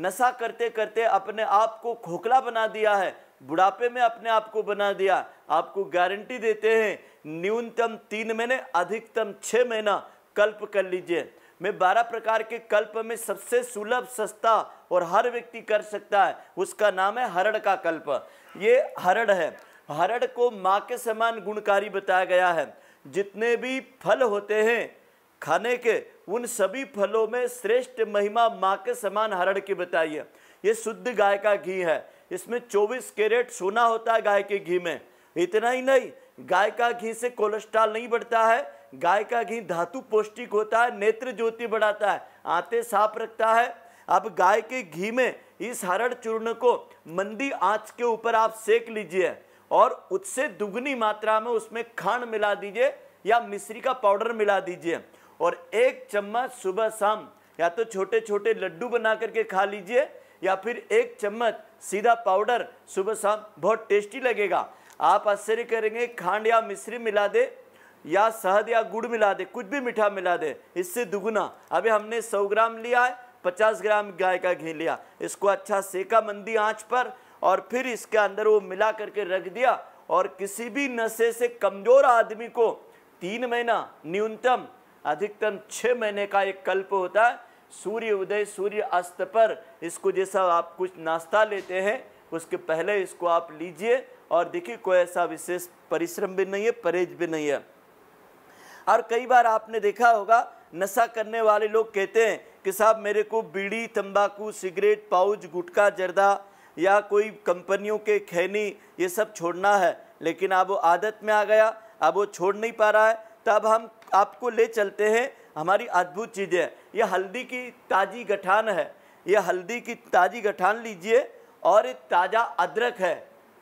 नशा करते करते अपने आप को खोखला बना दिया है बुढ़ापे में अपने आप को बना दिया आपको गारंटी देते हैं न्यूनतम तीन महीने अधिकतम छः महीना कल्प कर लीजिए में बारह प्रकार के कल्प में सबसे सुलभ सस्ता और हर व्यक्ति कर सकता है उसका नाम है हरड़ का कल्प ये हरड़ है हरड़ को माँ के समान गुणकारी बताया गया है जितने भी फल होते हैं खाने के उन सभी फलों में श्रेष्ठ महिमा माँ के समान हरड़ की बताइए ये शुद्ध गाय का घी है इसमें 24 कैरेट सोना होता है गाय के घी में इतना ही नहीं गाय का घी से कोलेस्ट्रॉल नहीं बढ़ता है गाय का घी धातु पौष्टिक होता है नेत्र ज्योति बढ़ाता है आते साफ रखता है अब गाय के घी में इस हरण चूर्ण को मंदी आंच के ऊपर आप सेक लीजिए और उससे दुगनी मात्रा में उसमें खांड मिला दीजिए या मिश्री का पाउडर मिला दीजिए और एक चम्मच सुबह शाम या तो छोटे छोटे लड्डू बना करके खा लीजिए या फिर एक चम्मच सीधा पाउडर सुबह शाम बहुत टेस्टी लगेगा आप आश्चर्य करेंगे खांड या मिश्री मिला दे या शहद या गुड़ मिला दे कुछ भी मीठा मिला दे इससे दुगुना अभी हमने 100 ग्राम लिया है पचास ग्राम गाय का घी लिया इसको अच्छा सेका मंदी आँच पर और फिर इसके अंदर वो मिला करके रख दिया और किसी भी नशे से कमज़ोर आदमी को तीन महीना न्यूनतम अधिकतम छः महीने का एक कल्प होता है सूर्य उदय सूर्य अस्त पर इसको जैसा आप कुछ नाश्ता लेते हैं उसके पहले इसको आप लीजिए और देखिए कोई ऐसा विशेष परिश्रम भी नहीं है परहेज भी नहीं है और कई बार आपने देखा होगा नशा करने वाले लोग कहते हैं कि साहब मेरे को बीड़ी तंबाकू सिगरेट पाउच गुटखा जर्दा या कोई कंपनियों के खैनी ये सब छोड़ना है लेकिन अब वो आदत में आ गया अब वो छोड़ नहीं पा रहा है तब तो हम आपको ले चलते हैं हमारी अद्भुत चीज़ें यह हल्दी की ताज़ी गठान है यह हल्दी की ताज़ी गठान लीजिए और ताज़ा अदरक है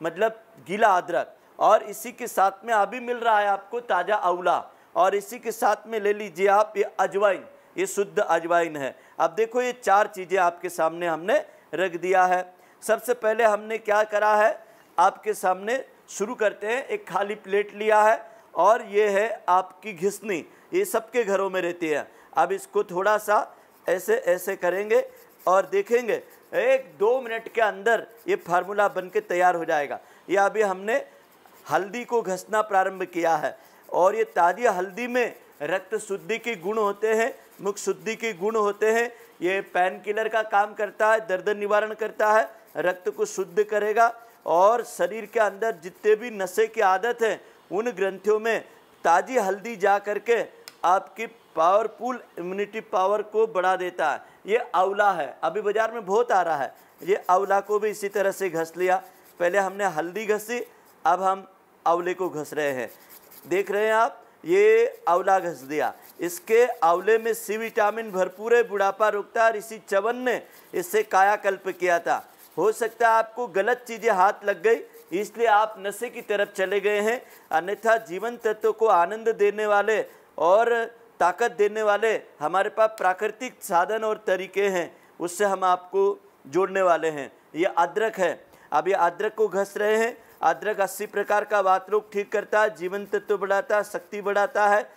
मतलब गीला अदरक और इसी के साथ में अभी मिल रहा है आपको ताज़ा आंवला और इसी के साथ में ले लीजिए आप ये अजवाइन ये शुद्ध अजवाइन है अब देखो ये चार चीज़ें आपके सामने हमने रख दिया है सबसे पहले हमने क्या करा है आपके सामने शुरू करते हैं एक खाली प्लेट लिया है और ये है आपकी घिसनी ये सबके घरों में रहती है अब इसको थोड़ा सा ऐसे ऐसे करेंगे और देखेंगे एक दो मिनट के अंदर ये फार्मूला बन के तैयार हो जाएगा यह अभी हमने हल्दी को घसना प्रारंभ किया है और ये ताज़ी हल्दी में रक्त शुद्धि के गुण होते हैं मुख शुद्धि के गुण होते हैं ये पैन किलर का काम करता है दर्द निवारण करता है रक्त को शुद्ध करेगा और शरीर के अंदर जितने भी नशे की आदत है उन ग्रंथियों में ताज़ी हल्दी जा करके आपकी पावरफुल इम्यूनिटी पावर को बढ़ा देता है ये अवला है अभी बाज़ार में बहुत आ रहा है ये अवला को भी इसी तरह से घस लिया पहले हमने हल्दी घसी अब हम अवले को घस रहे हैं देख रहे हैं आप ये अवला घस दिया इसके आंवले में सी विटामिन भरपूर है बुढ़ापा रुकता है और इसी चवन ने इससे कायाकल्प किया था हो सकता है आपको गलत चीज़ें हाथ लग गई इसलिए आप नशे की तरफ चले गए हैं अन्यथा जीवन तत्व को आनंद देने वाले और ताकत देने वाले हमारे पास प्राकृतिक साधन और तरीके हैं उससे हम आपको जोड़ने वाले हैं ये अदरक है अब ये अदरक को घस रहे हैं अदरक अस्सी प्रकार का वात रोग ठीक करता है जीवन तत्व बढ़ाता है शक्ति बढ़ाता है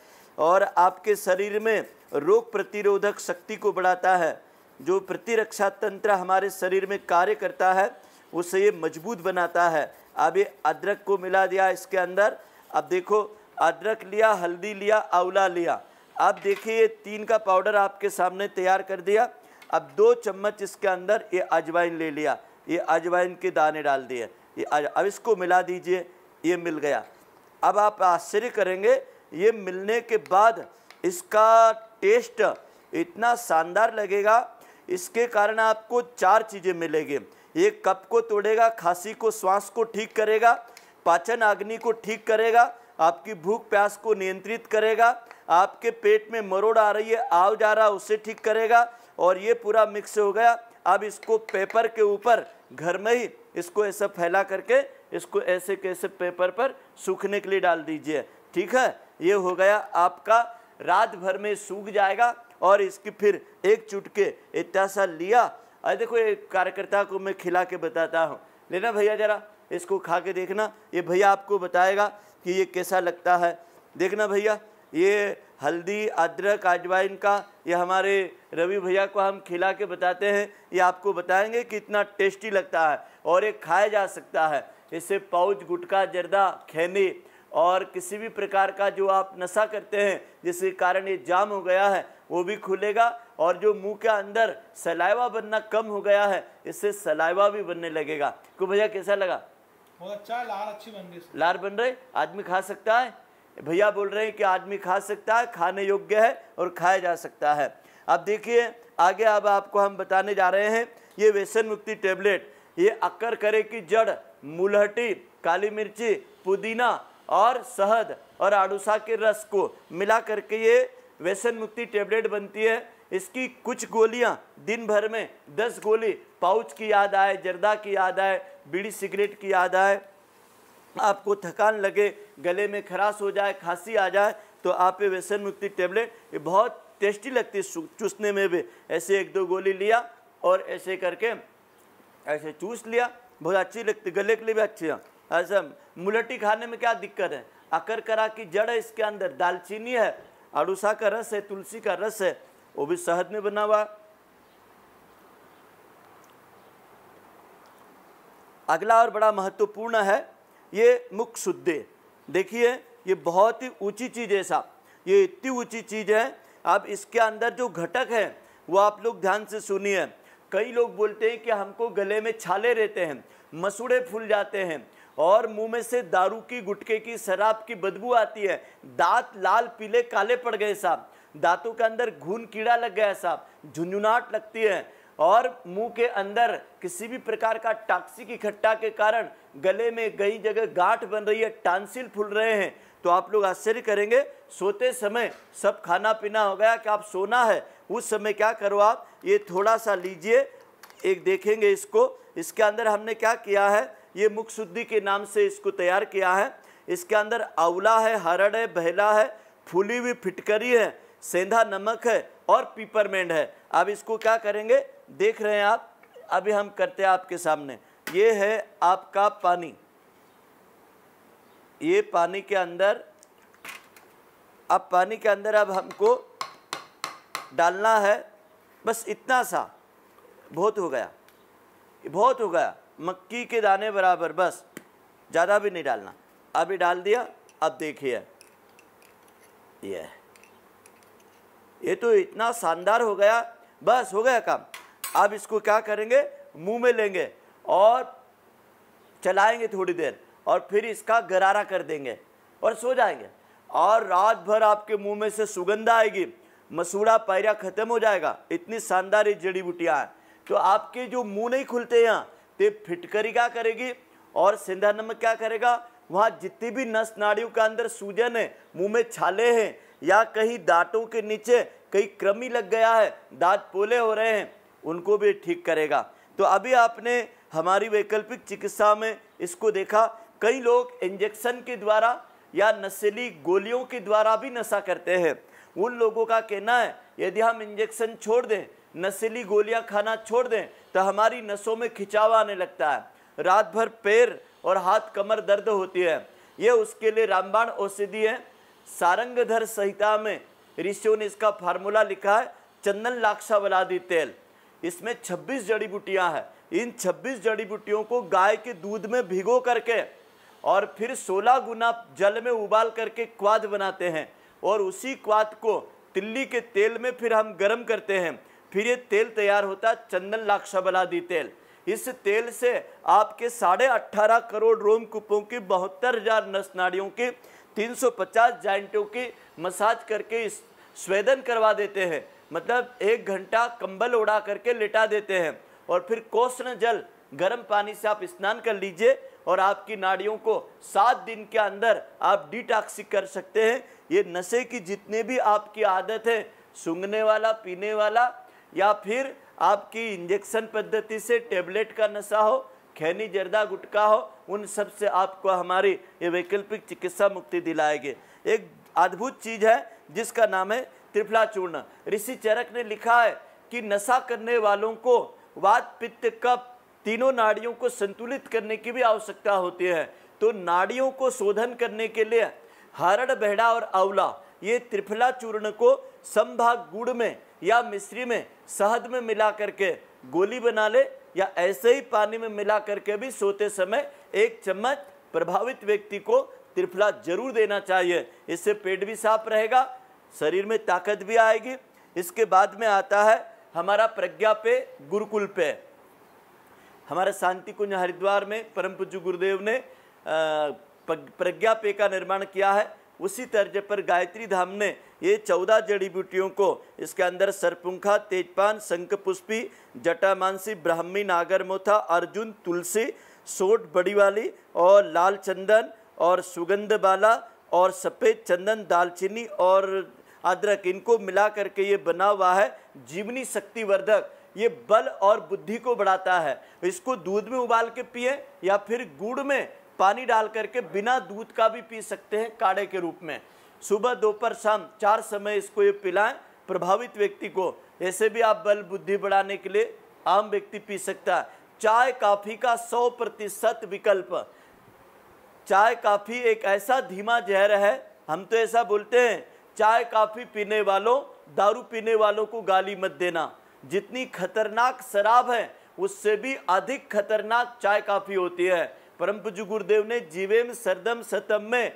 और आपके शरीर में रोग प्रतिरोधक शक्ति को बढ़ाता है जो प्रतिरक्षा तंत्र हमारे शरीर में कार्य करता है उसे ये मजबूत बनाता है अब ये अदरक को मिला दिया इसके अंदर अब देखो अदरक लिया हल्दी लिया आंवला लिया आप देखिए ये तीन का पाउडर आपके सामने तैयार कर दिया अब दो चम्मच इसके अंदर ये अजवाइन ले लिया ये अजवाइन के दाने डाल दिए ये अब इसको मिला दीजिए ये मिल गया अब आप आश्चर्य करेंगे ये मिलने के बाद इसका टेस्ट इतना शानदार लगेगा इसके कारण आपको चार चीज़ें मिलेगी ये कप को तोड़ेगा खांसी को श्वास को ठीक करेगा पाचन अग्नि को ठीक करेगा आपकी भूख प्यास को नियंत्रित करेगा आपके पेट में मरोड़ आ रही है आव जा रहा उसे ठीक करेगा और ये पूरा मिक्स हो गया अब इसको पेपर के ऊपर घर में ही इसको ऐसा फैला करके इसको ऐसे कैसे पेपर पर सूखने के लिए डाल दीजिए ठीक है ये हो गया आपका रात भर में सूख जाएगा और इसकी फिर एक चुटके इतना सा लिया अरे देखो एक कार्यकर्ता को मैं खिला के बताता हूँ लेना भैया ज़रा इसको खा के देखना ये भैया आपको बताएगा कि ये कैसा लगता है देखना भैया ये हल्दी अदरक अजवाइन का ये हमारे रवि भैया को हम खिला के बताते हैं ये आपको बताएंगे कि इतना टेस्टी लगता है और ये खाया जा सकता है इससे पाउच गुटखा जर्दा खैनी और किसी भी प्रकार का जो आप नशा करते हैं जिसके कारण ये जाम हो गया है वो भी खुलेगा और जो मुंह के अंदर सलाइवा बनना कम हो गया है इससे सलाइवा भी बनने लगेगा को भैया कैसा लगा बहुत अच्छा लार अच्छी बन रही लार बन रहे आदमी खा सकता है भैया बोल रहे हैं कि आदमी खा सकता है खाने योग्य है और खाया जा सकता है अब देखिए आगे अब आपको हम बताने जा रहे हैं ये व्यसन मुक्ति टेबलेट ये अक्कर करे की जड़ मुलहटी काली मिर्ची पुदीना और शहद और आड़ूसा के रस को मिला करके ये व्यसन मुक्ति टेबलेट बनती है इसकी कुछ गोलियां दिन भर में दस गोली पाउच की याद आए जर्दा की याद आए बीड़ी सिगरेट की याद आए आपको थकान लगे गले में खराश हो जाए खांसी आ जाए तो आप ये व्यसन मुक्ति टेबलेट ये बहुत टेस्टी लगती है चूसने में भी ऐसे एक दो गोली लिया और ऐसे करके ऐसे चूस लिया बहुत अच्छी लगती गले के लिए भी अच्छी है ऐसा मुलटी खाने में क्या दिक्कत है अकर करा की जड़ है इसके अंदर दालचीनी है अड़ूसा का रस है तुलसी का रस है वो भी शहद में बना हुआ अगला और बड़ा महत्वपूर्ण है ये मुख शुद्धे देखिए ये बहुत ही ऊंची चीज़ है साहब ये इतनी ऊंची चीज़ है अब इसके अंदर जो घटक है वो आप लोग ध्यान से सुनिए कई लोग बोलते हैं कि हमको गले में छाले रहते हैं मसूड़े फूल जाते हैं और मुंह में से दारू की गुटके की शराब की बदबू आती है दांत लाल पीले काले पड़ गए साहब दांतों के अंदर घून कीड़ा लग गया साहब झुंझुनाहट लगती है और मुंह के अंदर किसी भी प्रकार का टॉक्सिक इकट्ठा के कारण गले में गई जगह गांठ बन रही है टांसिल फूल रहे हैं तो आप लोग आश्चर्य करेंगे सोते समय सब खाना पीना हो गया कि आप सोना है उस समय क्या करो आप ये थोड़ा सा लीजिए एक देखेंगे इसको इसके अंदर हमने क्या किया है ये मुख शुद्धि के नाम से इसको तैयार किया है इसके अंदर आंवला है हरड़ है बहला है फूली हुई फिटकरी है सेंधा नमक है और पीपरमेंट है अब इसको क्या करेंगे देख रहे हैं आप अभी हम करते हैं आपके सामने ये है आपका पानी ये पानी के अंदर अब पानी के अंदर अब हमको डालना है बस इतना सा बहुत हो गया बहुत हो गया मक्की के दाने बराबर बस ज़्यादा भी नहीं डालना अभी डाल दिया अब देखिए ये ये तो इतना शानदार हो गया बस हो गया काम अब इसको क्या करेंगे मुंह में लेंगे और चलाएंगे थोड़ी देर और फिर इसका गरारा कर देंगे और सो जाएंगे और रात भर आपके मुंह में से सुगंध आएगी मसूड़ा पैरा ख़त्म हो जाएगा इतनी शानदार ये जड़ी बूटियाँ हैं तो आपके जो मुंह नहीं खुलते यहाँ तो फिटकरी क्या करेगी और सिंधा नमक क्या करेगा वहाँ जितनी भी नस नाड़ियों के अंदर सूजन है मुँह में छाले हैं या कहीं दांतों के नीचे कहीं क्रमी लग गया है दांत पोले हो रहे हैं उनको भी ठीक करेगा तो अभी आपने हमारी वैकल्पिक चिकित्सा में इसको देखा कई लोग इंजेक्शन के द्वारा या नशीली गोलियों के द्वारा भी नशा करते हैं उन लोगों का कहना है यदि हम इंजेक्शन छोड़ दें नशीली गोलियां खाना छोड़ दें तो हमारी नसों में खिंचाव आने लगता है रात भर पैर और हाथ कमर दर्द होती है यह उसके लिए रामबाण औषधि है सारंगधर संहिता में ऋषियों ने इसका फार्मूला लिखा है चंदन लाक्षावलादी तेल इसमें 26 जड़ी बूटियां हैं इन 26 जड़ी बूटियों को गाय के दूध में भिगो करके और फिर 16 गुना जल में उबाल करके क्वाद बनाते हैं और उसी क्वाद को तिल्ली के तेल में फिर हम गर्म करते हैं फिर ये तेल तैयार होता है चंदन लाक्षाबलादी तेल इस तेल से आपके साढ़े अट्ठारह करोड़ रोम कुपों की बहत्तर हजार नस नाड़ियों की 350 जाइंटों की मसाज करके इस स्वेदन करवा देते हैं मतलब एक घंटा कंबल उड़ा करके लिटा देते हैं और फिर कोष्ण जल गर्म पानी से आप स्नान कर लीजिए और आपकी नाड़ियों को सात दिन के अंदर आप डिटॉक्सिक कर सकते हैं ये नशे की जितने भी आपकी आदत है सूंघने वाला पीने वाला या फिर आपकी इंजेक्शन पद्धति से टेबलेट का नशा हो खैनी जर्दा गुटका हो उन सब से आपको हमारी ये वैकल्पिक चिकित्सा मुक्ति दिलाएगी एक अद्भुत चीज़ है जिसका नाम है त्रिफला चूर्ण ऋषि चरक ने लिखा है कि नशा करने वालों को वात पित्त कप तीनों नाड़ियों को संतुलित करने की भी आवश्यकता होती है तो नाड़ियों को शोधन करने के लिए हरड़ बेहड़ा और आंवला ये त्रिफला चूर्ण को संभाग गुड़ में या मिश्री में शहद में मिला करके गोली बना ले या ऐसे ही पानी में मिला करके भी सोते समय एक चम्मच प्रभावित व्यक्ति को त्रिफला जरूर देना चाहिए इससे पेट भी साफ रहेगा शरीर में ताकत भी आएगी इसके बाद में आता है हमारा प्रज्ञा पे गुरुकुल पे हमारे शांति कुंज हरिद्वार में परम पूज्य गुरुदेव ने प्रज्ञा पे का निर्माण किया है उसी तर्ज पर गायत्री धाम ने ये चौदह जड़ी बूटियों को इसके अंदर सरपुंखा तेजपान शंख पुष्पी जटामानसी ब्राह्मी नागर मोथा अर्जुन तुलसी सोट बड़ी वाली और लाल चंदन और सुगंध बाला और सफ़ेद चंदन दालचीनी और अदरक इनको मिला करके ये बना हुआ है जीवनी शक्तिवर्धक ये बल और बुद्धि को बढ़ाता है इसको दूध में उबाल के पिए या फिर गुड़ में पानी डाल करके बिना दूध का भी पी सकते हैं काढ़े के रूप में सुबह दोपहर शाम चार समय इसको ये पिलाएं प्रभावित व्यक्ति को ऐसे भी आप बल बुद्धि बढ़ाने के लिए आम व्यक्ति पी सकता है चाय काफ़ी का सौ प्रतिशत विकल्प चाय काफ़ी एक ऐसा धीमा जहर है हम तो ऐसा बोलते हैं चाय काफ़ी पीने वालों दारू पीने वालों को गाली मत देना जितनी खतरनाक शराब है उससे भी अधिक खतरनाक चाय काफ़ी होती है परम पूज्य गुरुदेव ने जीवेम सरदम सतम में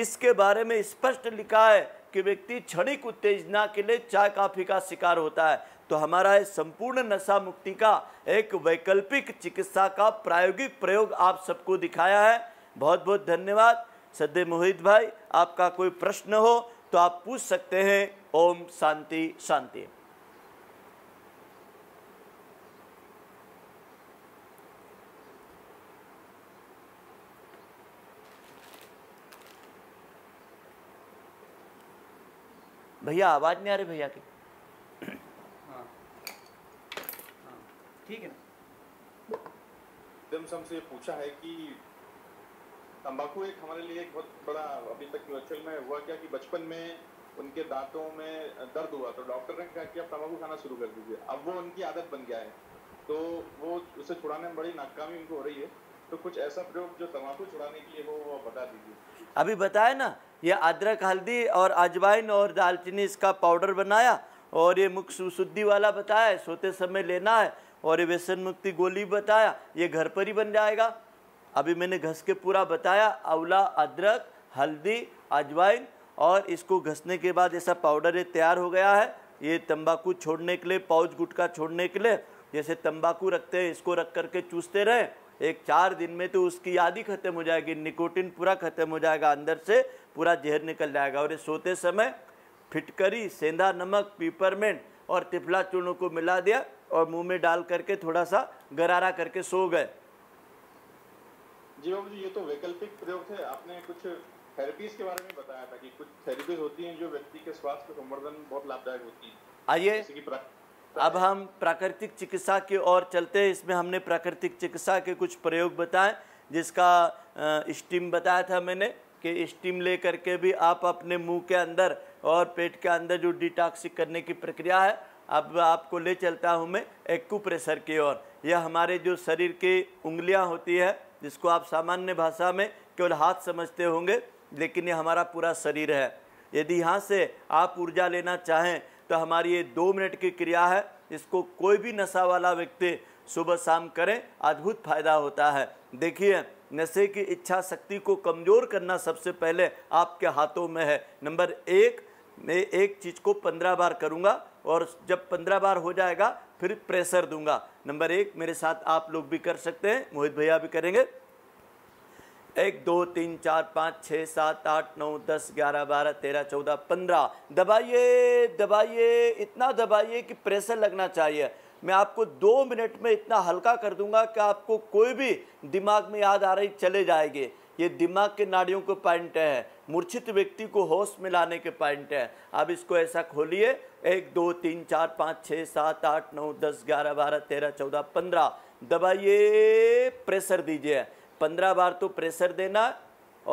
इसके बारे में स्पष्ट लिखा है कि व्यक्ति क्षणिक उत्तेजना के लिए चाय काफ़ी का शिकार होता है तो हमारा संपूर्ण नशा मुक्ति का एक वैकल्पिक चिकित्सा का प्रायोगिक प्रयोग आप सबको दिखाया है बहुत बहुत धन्यवाद सद्य मोहित भाई आपका कोई प्रश्न हो तो आप पूछ सकते हैं ओम शांति शांति भैया आवाज नहीं आ रही भैया की हाँ। हाँ। ठीक है ना से पूछा है कि तंबाकू एक हमारे लिए एक बहुत बड़ा अभी तक एक्चुअल में हुआ क्या कि बचपन में उनके दांतों में दर्द हुआ तो डॉक्टर ने कहा कि आप तंबाकू खाना शुरू कर दीजिए अब वो उनकी आदत बन गया है तो वो उसे छुड़ाने में बड़ी नाकामी उनको हो रही है तो कुछ ऐसा प्रयोग जो तंबाकू छुड़ाने के लिए हो वो बता दीजिए अभी बताए ना ये अदरक हल्दी और अजवाइन और दालचीनी इसका पाउडर बनाया और ये मुख शुद्धि वाला बताया सोते समय लेना है और ये व्यसन मुक्ति गोली बताया ये घर पर ही बन जाएगा अभी मैंने घस के पूरा बताया आंवला अदरक हल्दी अजवाइन और इसको घसने के बाद ऐसा पाउडर ये तैयार हो गया है ये तंबाकू छोड़ने के लिए पाउच गुटका छोड़ने के लिए जैसे तंबाकू रखते हैं इसको रख करके चूसते रहें एक चार दिन में तो उसकी याद ही खत्म हो जाएगी निकोटिन पूरा खत्म हो जाएगा अंदर से पूरा जहर निकल जाएगा और ये सोते समय फिटकरी सेंधा नमक पीपरमेंट और तिफला चूर्णों को मिला दिया और मुंह में डाल करके थोड़ा सा गरारा करके सो गए जी बाबू जी ये तो वैकल्पिक प्रयोग थे आपने कुछ थेरेपीज के बारे में बताया था कि कुछ थेरेपीज होती हैं जो व्यक्ति के स्वास्थ्य संवर्धन बहुत लाभदायक होती है आइए अब हम प्राकृतिक चिकित्सा की ओर चलते हैं इसमें हमने प्राकृतिक चिकित्सा के कुछ प्रयोग बताए जिसका स्टीम बताया था मैंने कि स्टीम ले करके भी आप अपने मुंह के अंदर और पेट के अंदर जो डिटॉक्सिक करने की प्रक्रिया है अब आपको ले चलता हूं मैं एक्यूप्रेशर की ओर यह हमारे जो शरीर की उंगलियां होती है जिसको आप सामान्य भाषा में केवल हाथ समझते होंगे लेकिन ये हमारा पूरा शरीर है यदि यहाँ से आप ऊर्जा लेना चाहें तो हमारी ये दो मिनट की क्रिया है इसको कोई भी नशा वाला व्यक्ति सुबह शाम करें अद्भुत फायदा होता है देखिए नशे की इच्छा शक्ति को कमज़ोर करना सबसे पहले आपके हाथों में है नंबर एक मैं एक चीज़ को पंद्रह बार करूँगा और जब पंद्रह बार हो जाएगा फिर प्रेशर दूंगा नंबर एक मेरे साथ आप लोग भी कर सकते हैं मोहित भैया भी करेंगे एक दो तीन चार पाँच छः सात आठ नौ दस ग्यारह बारह तेरह चौदह पंद्रह दबाइए दबाइए इतना दबाइए कि प्रेशर लगना चाहिए मैं आपको दो मिनट में इतना हल्का कर दूंगा कि आपको कोई भी दिमाग में याद आ रही चले जाएगी ये दिमाग के नाड़ियों को पॉइंट है मूर्छित व्यक्ति को होश में लाने के पॉइंट है आप इसको ऐसा खोलिए एक दो तीन चार पाँच छः सात आठ नौ दस ग्यारह बारह तेरह चौदह पंद्रह दबाइए प्रेशर दीजिए पंद्रह बार तो प्रेशर देना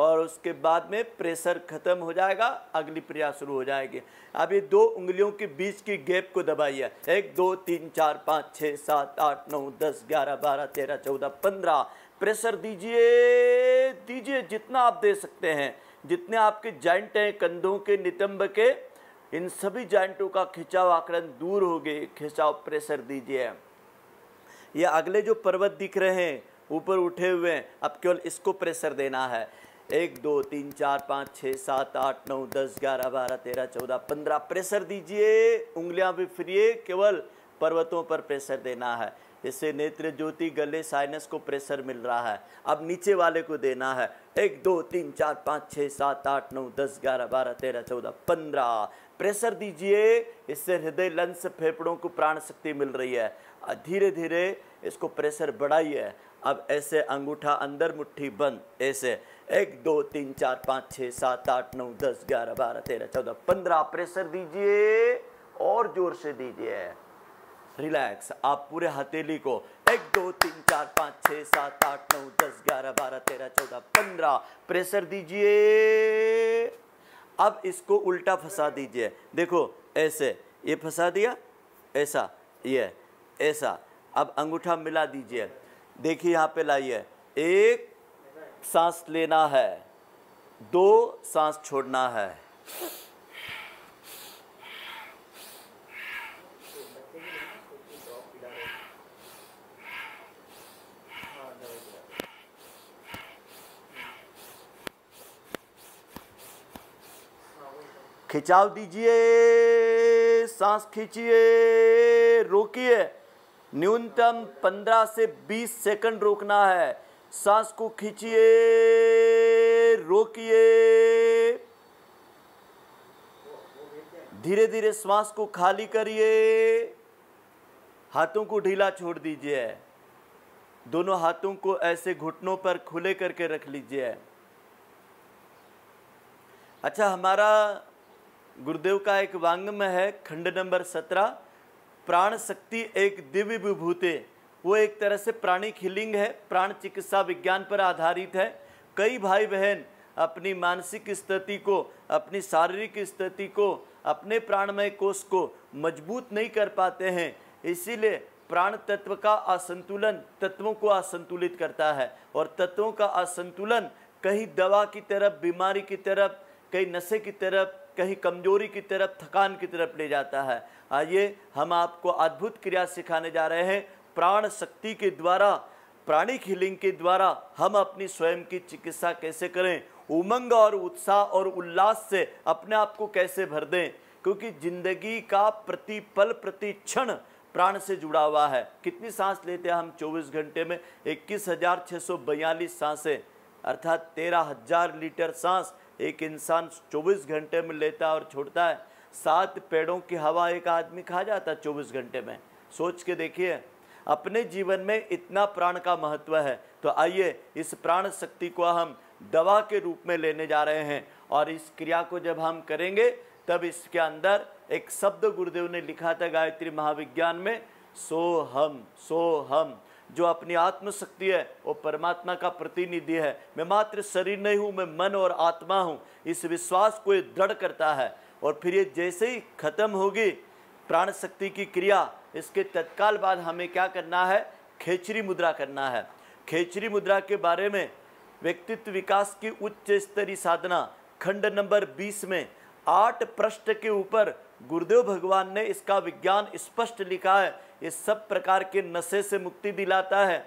और उसके बाद में प्रेशर ख़त्म हो जाएगा अगली प्रयास शुरू हो जाएगी अभी दो उंगलियों के बीच की गैप को दबाइए एक दो तीन चार पाँच छः सात आठ नौ दस ग्यारह बारह तेरह चौदह पंद्रह प्रेशर दीजिए दीजिए जितना आप दे सकते हैं जितने आपके जॉइंट हैं कंधों के नितंब के इन सभी जॉइंटों का खिंचाव आकलन दूर हो गए खिंचाव प्रेशर दीजिए ये अगले जो पर्वत दिख रहे हैं ऊपर उठे हुए हैं अब केवल इसको प्रेशर देना है एक दो तीन चार पाँच छः सात आठ नौ दस ग्यारह बारह तेरह चौदह पंद्रह प्रेशर दीजिए उंगलियां भी फ्रिए केवल पर्वतों पर प्रेशर देना है इससे नेत्र ज्योति गले साइनस को प्रेशर मिल रहा है अब नीचे वाले को देना है एक दो तीन चार पाँच छः सात आठ नौ दस ग्यारह बारह तेरह चौदह पंद्रह प्रेशर दीजिए इससे हृदय लंस फेफड़ों को प्राण शक्ति मिल रही है धीरे धीरे इसको प्रेशर बढ़ाइए अब ऐसे अंगूठा अंदर मुट्ठी बंद ऐसे एक दो तीन चार पाँच छः सात आठ नौ दस ग्यारह बारह तेरह चौदह पंद्रह प्रेशर दीजिए और जोर से दीजिए रिलैक्स आप पूरे हथेली को एक दो तीन चार पाँच छः सात आठ नौ दस ग्यारह बारह तेरह चौदह पंद्रह प्रेशर दीजिए अब इसको उल्टा फंसा दीजिए देखो ऐसे ये फंसा दिया ऐसा ये ऐसा अब अंगूठा मिला दीजिए देखिए यहाँ पे लाइए एक सांस लेना है दो सांस छोड़ना है खिंचाव दीजिए सांस खींचिए रोकिए न्यूनतम 15 से 20 सेकंड रोकना है सांस को खींचिए रोकिए धीरे धीरे श्वास को खाली करिए हाथों को ढीला छोड़ दीजिए दोनों हाथों को ऐसे घुटनों पर खुले करके रख लीजिए अच्छा हमारा गुरुदेव का एक वांगम है खंड नंबर सत्रह प्राण शक्ति एक दिव्य विभूते वो एक तरह से प्राणिक हीलिंग है प्राण चिकित्सा विज्ञान पर आधारित है कई भाई बहन अपनी मानसिक स्थिति को अपनी शारीरिक स्थिति को अपने प्राणमय कोष को मजबूत नहीं कर पाते हैं इसीलिए प्राण तत्व का असंतुलन तत्वों को असंतुलित करता है और तत्वों का असंतुलन कहीं दवा की तरफ बीमारी की तरफ कहीं नशे की तरफ कहीं कमजोरी की तरफ थकान की तरफ ले जाता है आइए हम आपको अद्भुत क्रिया सिखाने जा रहे हैं प्राण शक्ति के द्वारा प्राणिक हिलिंग के द्वारा हम अपनी स्वयं की चिकित्सा कैसे करें उमंग और उत्साह और उल्लास से अपने आप को कैसे भर दें क्योंकि जिंदगी का प्रति पल प्रति क्षण प्राण से जुड़ा हुआ है कितनी सांस लेते हैं हम 24 घंटे में इक्कीस हजार सांसें अर्थात तेरह हजार लीटर सांस एक इंसान 24 घंटे में लेता और छोड़ता है सात पेड़ों की हवा एक आदमी खा जाता है चौबीस घंटे में सोच के देखिए अपने जीवन में इतना प्राण का महत्व है तो आइए इस प्राण शक्ति को हम दवा के रूप में लेने जा रहे हैं और इस क्रिया को जब हम करेंगे तब इसके अंदर एक शब्द गुरुदेव ने लिखा था गायत्री महाविज्ञान में सो हम सो हम जो अपनी आत्मशक्ति है वो परमात्मा का प्रतिनिधि है मैं मात्र शरीर नहीं हूँ मैं मन और आत्मा हूँ इस विश्वास को ये दृढ़ करता है और फिर ये जैसे ही खत्म होगी प्राण शक्ति की क्रिया इसके तत्काल बाद हमें क्या करना है खेचरी मुद्रा करना है खेचरी मुद्रा के बारे में व्यक्तित्व विकास की उच्च स्तरीय साधना खंड नंबर 20 में आठ पृष्ठ के ऊपर गुरुदेव भगवान ने इसका विज्ञान स्पष्ट लिखा है ये सब प्रकार के नशे से मुक्ति दिलाता है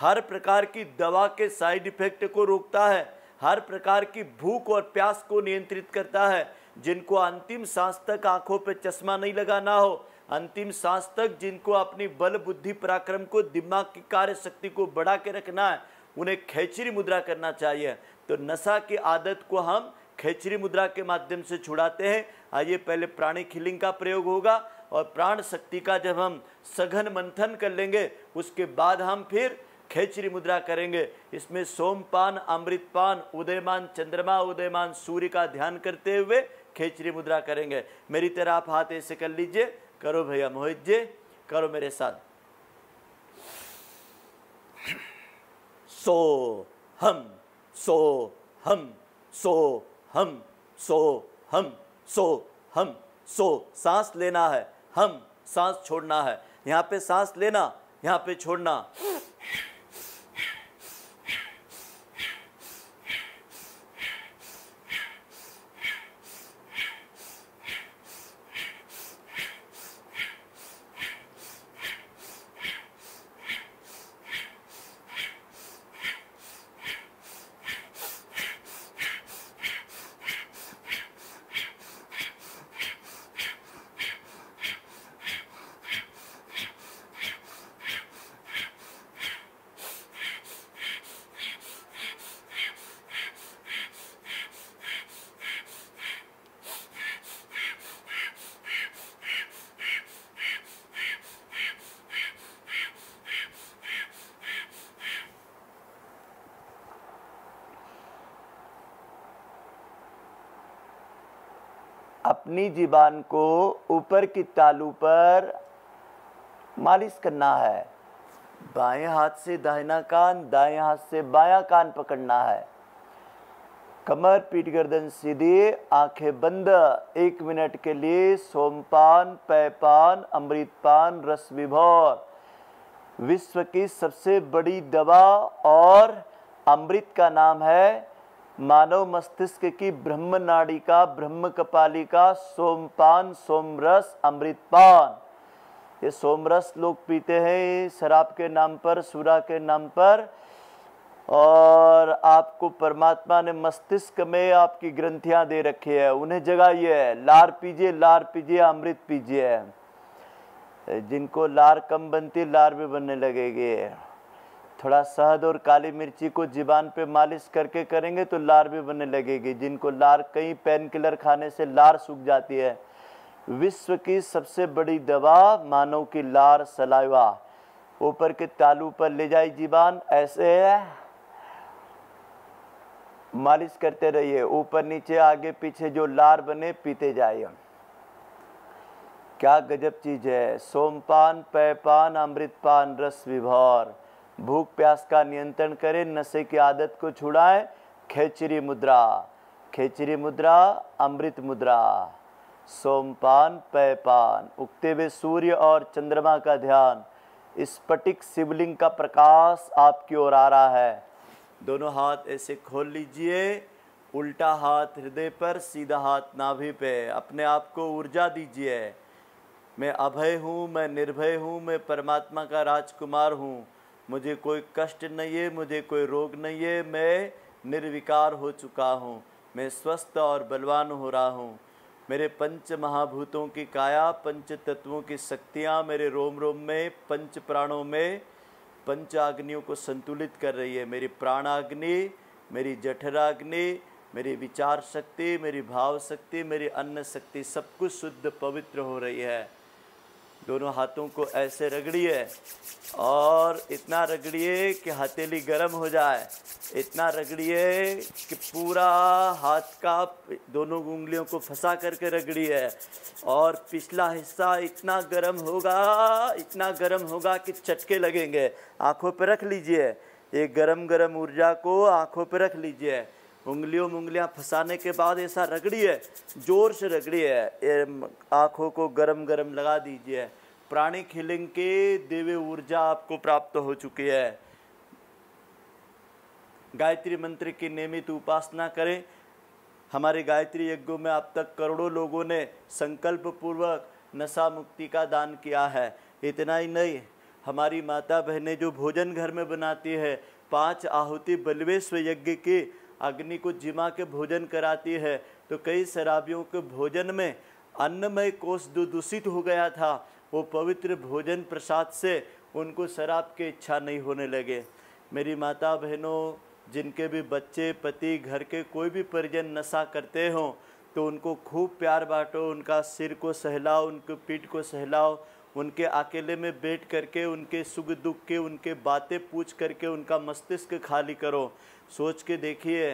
हर प्रकार की दवा के साइड इफेक्ट को रोकता है हर प्रकार की भूख और प्यास को नियंत्रित करता है जिनको अंतिम सांस तक आंखों पर चश्मा नहीं लगाना हो अंतिम सांस तक जिनको अपनी बल बुद्धि पराक्रम को दिमाग की कार्य शक्ति को बढ़ा के रखना है उन्हें खेचरी मुद्रा करना चाहिए तो नशा की आदत को हम खेचरी मुद्रा के माध्यम से छुड़ाते हैं आइए पहले प्राणी खिलिंग का प्रयोग होगा और प्राण शक्ति का जब हम सघन मंथन कर लेंगे उसके बाद हम फिर खेचरी मुद्रा करेंगे इसमें सोमपान अमृतपान उदयमान चंद्रमा उदयमान सूर्य का ध्यान करते हुए खेचरी मुद्रा करेंगे मेरी तरह आप हाथ ऐसे कर लीजिए करो भैया मोहित जी करो मेरे साथ सो हम सो हम सो हम सो हम सो हम सो सांस लेना है हम सांस छोड़ना है यहाँ पे सांस लेना यहाँ पे छोड़ना अपनी ज़िबान को ऊपर की तालू पर मालिश करना है बाएं हाथ से दाहिना कान दाएं हाथ से बायां कान पकड़ना है कमर पीठ गर्दन सीधी आंखें बंद एक मिनट के लिए सोमपान पैपान अमृतपान रस विभोर विश्व की सबसे बड़ी दवा और अमृत का नाम है मानव मस्तिष्क की ब्रह्म नाड़िका ब्रह्म कपालिका सोमपान सोमरस अमृतपान ये सोमरस लोग पीते हैं शराब के नाम पर सूरा के नाम पर और आपको परमात्मा ने मस्तिष्क में आपकी ग्रंथियां दे रखी है उन्हें जगाइए लार पीजिए लार पीजिए अमृत पीजिए जिनको लार कम बनती लार भी बनने लगेगी थोड़ा शहद और काली मिर्ची को जीवान पे मालिश करके करेंगे तो लार भी बनने लगेगी जिनको लार कई पेन किलर खाने से लार सूख जाती है विश्व की सबसे बड़ी दवा मानव की लार सलाइवा ऊपर के तालू पर ले जाए जीवान ऐसे मालिश करते रहिए ऊपर नीचे आगे पीछे जो लार बने पीते जाइए क्या गजब चीज है सोमपान पैपान अमृतपान रस विभोर भूख प्यास का नियंत्रण करें नशे की आदत को छुड़ाएं खेचरी मुद्रा खेचरी मुद्रा अमृत मुद्रा सोमपान पैपान उगते हुए सूर्य और चंद्रमा का ध्यान स्फटिक शिवलिंग का प्रकाश आपकी ओर आ रहा है दोनों हाथ ऐसे खोल लीजिए उल्टा हाथ हृदय पर सीधा हाथ नाभि पे अपने आप को ऊर्जा दीजिए मैं अभय हूँ मैं निर्भय हूँ मैं परमात्मा का राजकुमार हूँ मुझे कोई कष्ट नहीं है मुझे कोई रोग नहीं है मैं निर्विकार हो चुका हूँ मैं स्वस्थ और बलवान हो रहा हूँ मेरे पंच महाभूतों की काया पंच तत्वों की शक्तियाँ मेरे रोम रोम में पंच प्राणों में पंच आग्नियों को संतुलित कर रही है मेरी प्राणाग्नि मेरी जठराग्नि मेरी विचार शक्ति मेरी भाव शक्ति मेरी अन्न शक्ति सब कुछ शुद्ध पवित्र हो रही है दोनों हाथों को ऐसे रगड़िए और इतना रगड़िए कि हथेली गर्म हो जाए इतना रगड़िए कि पूरा हाथ का दोनों उंगलियों को फंसा करके रगड़िए और पिछला हिस्सा इतना गर्म होगा इतना गर्म होगा कि चटके लगेंगे आँखों पर रख लीजिए ये गर्म गर्म ऊर्जा को आँखों पर रख लीजिए उंगलियों उंगलियाँ फंसाने के बाद ऐसा रगड़िए जोर से रगड़िए आँखों को गरम गरम लगा दीजिए प्राणिक हिलिंग के दिव्य ऊर्जा आपको प्राप्त हो चुकी है गायत्री मंत्र की नियमित उपासना करें हमारे गायत्री यज्ञों में अब तक करोड़ों लोगों ने संकल्प पूर्वक नशा मुक्ति का दान किया है इतना ही नहीं हमारी माता बहनें जो भोजन घर में बनाती है पांच आहुति बलवेश्व यज्ञ की अग्नि को जिमा के भोजन कराती है तो कई शराबियों के भोजन में अन्नमय कोष जो दूषित हो गया था वो पवित्र भोजन प्रसाद से उनको शराब की इच्छा नहीं होने लगे मेरी माता बहनों जिनके भी बच्चे पति घर के कोई भी परिजन नशा करते हों तो उनको खूब प्यार बांटो उनका सिर को सहलाओ उनके पीठ को सहलाओ उनके अकेले में बैठ करके उनके सुख दुख के उनके बातें पूछ करके उनका मस्तिष्क खाली करो सोच के देखिए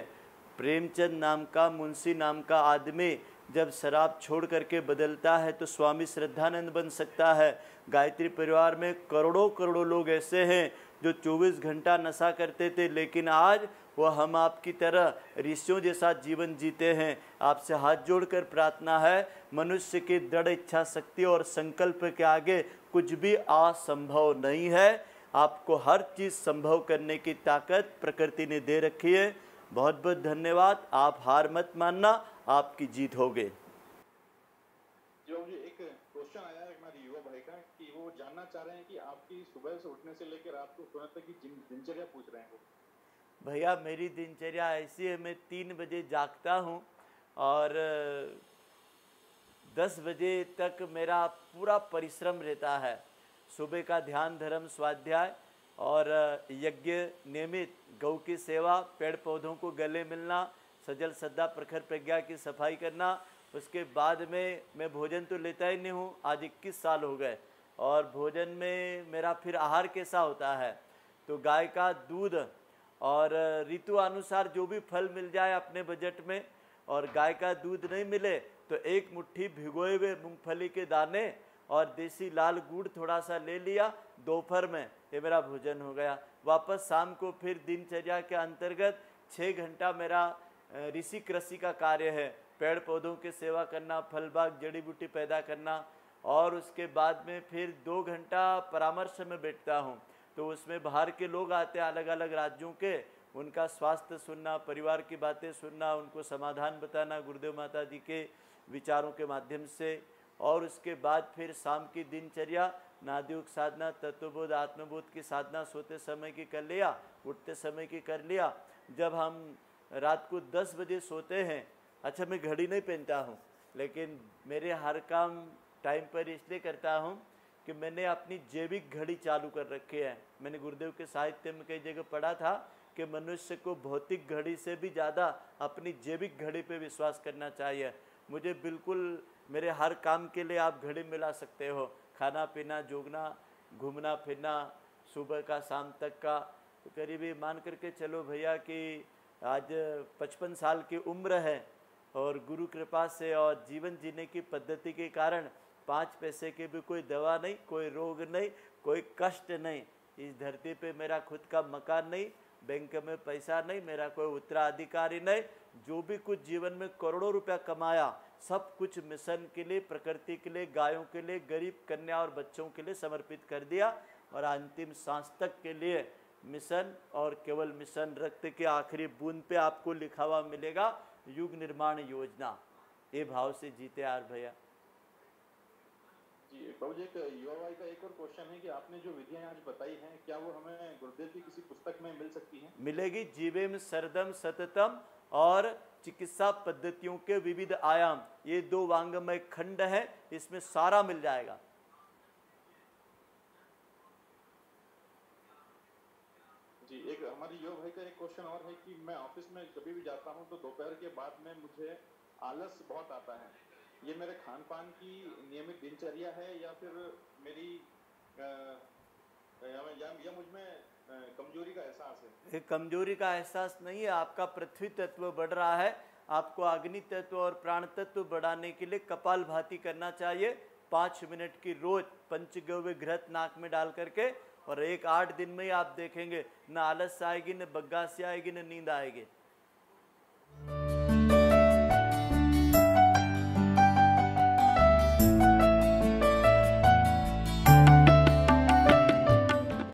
प्रेमचंद नाम का मुंशी नाम का आदमी जब शराब छोड़ करके बदलता है तो स्वामी श्रद्धानंद बन सकता है गायत्री परिवार में करोड़ों करोड़ों लोग ऐसे हैं जो 24 घंटा नशा करते थे लेकिन आज वह हम आपकी तरह ऋषियों जैसा जीवन जीते हैं आपसे हाथ जोड़कर प्रार्थना है मनुष्य की दृढ़ इच्छा शक्ति और संकल्प के आगे कुछ भी असंभव नहीं है आपको हर चीज़ संभव करने की ताकत प्रकृति ने दे रखी है बहुत बहुत धन्यवाद आप हार मत मानना आपकी जीत हो गई जो मुझे एक क्वेश्चन आया है हमारे युवा भाई का कि वो जानना चाह रहे हैं कि आपकी सुबह से उठने से लेकर रात को सोने तक की दिनचर्या पूछ रहे हैं वो भैया मेरी दिनचर्या ऐसी है मैं तीन बजे जागता हूँ और दस बजे तक मेरा पूरा परिश्रम रहता है सुबह का ध्यान धर्म स्वाध्याय और यज्ञ नियमित गौ की सेवा पेड़ पौधों को गले मिलना सजल सद्दा प्रखर प्रज्ञा की सफाई करना उसके बाद में मैं भोजन तो लेता ही नहीं हूँ आज इक्कीस साल हो गए और भोजन में मेरा फिर आहार कैसा होता है तो गाय का दूध और ऋतु अनुसार जो भी फल मिल जाए अपने बजट में और गाय का दूध नहीं मिले तो एक मुट्ठी भिगोए हुए मूँगफली के दाने और देसी लाल गुड़ थोड़ा सा ले लिया दोपहर में ये मेरा भोजन हो गया वापस शाम को फिर दिनचर्या के अंतर्गत छः घंटा मेरा ऋषि कृषि का कार्य है पेड़ पौधों की सेवा करना फल बाग जड़ी बूटी पैदा करना और उसके बाद में फिर दो घंटा परामर्श में बैठता हूँ तो उसमें बाहर के लोग आते हैं अलग अलग राज्यों के उनका स्वास्थ्य सुनना परिवार की बातें सुनना उनको समाधान बताना गुरुदेव माता जी के विचारों के माध्यम से और उसके बाद फिर शाम की दिनचर्या नादयुग साधना तत्वबोध आत्मबोध की साधना सोते समय की कर लिया उठते समय की कर लिया जब हम रात को दस बजे सोते हैं अच्छा मैं घड़ी नहीं पहनता हूँ लेकिन मेरे हर काम टाइम पर इसलिए करता हूँ कि मैंने अपनी जैविक घड़ी चालू कर रखी है मैंने गुरुदेव के साहित्य में कई जगह पढ़ा था कि मनुष्य को भौतिक घड़ी से भी ज़्यादा अपनी जैविक घड़ी पे विश्वास करना चाहिए मुझे बिल्कुल मेरे हर काम के लिए आप घड़ी मिला सकते हो खाना पीना जोगना घूमना फिरना सुबह का शाम तक का करीबी मान करके चलो भैया कि आज पचपन साल की उम्र है और गुरु कृपा से और जीवन जीने की पद्धति के कारण पाँच पैसे के भी कोई दवा नहीं कोई रोग नहीं कोई कष्ट नहीं इस धरती पे मेरा खुद का मकान नहीं बैंक में पैसा नहीं मेरा कोई उत्तराधिकारी नहीं जो भी कुछ जीवन में करोड़ों रुपया कमाया सब कुछ मिशन के लिए प्रकृति के लिए गायों के लिए गरीब कन्या और बच्चों के लिए समर्पित कर दिया और अंतिम सांस तक के लिए मिशन और केवल मिशन रक्त के आखिरी बूंद पे आपको लिखा हुआ मिलेगा युग निर्माण योजना ये भाव से जीते यार भैया है क्या वो हमें गुरुदेव की मिल सकती हैं मिलेगी जीवेम सरदम सततम और चिकित्सा पद्धतियों के विविध आयाम ये दो वांगमय खंड है इसमें सारा मिल जाएगा क्वेश्चन और है कि मैं ऑफिस में कभी भी जाता हूँ तो दोपहर के बाद में मुझे आलस बहुत आता है ये मेरे खान पान की नियमित दिनचर्या है या फिर मेरी आ, या, या, या मुझ में कमजोरी का एहसास है कमजोरी का एहसास नहीं है आपका पृथ्वी तत्व बढ़ रहा है आपको अग्नि तत्व और प्राण तत्व बढ़ाने के लिए कपाल भाती करना चाहिए पाँच मिनट की रोज पंचगव्य घृत नाक में डाल करके और एक आठ दिन में ही आप देखेंगे ना आलस आएगी न से आएगी ना नींद आएगी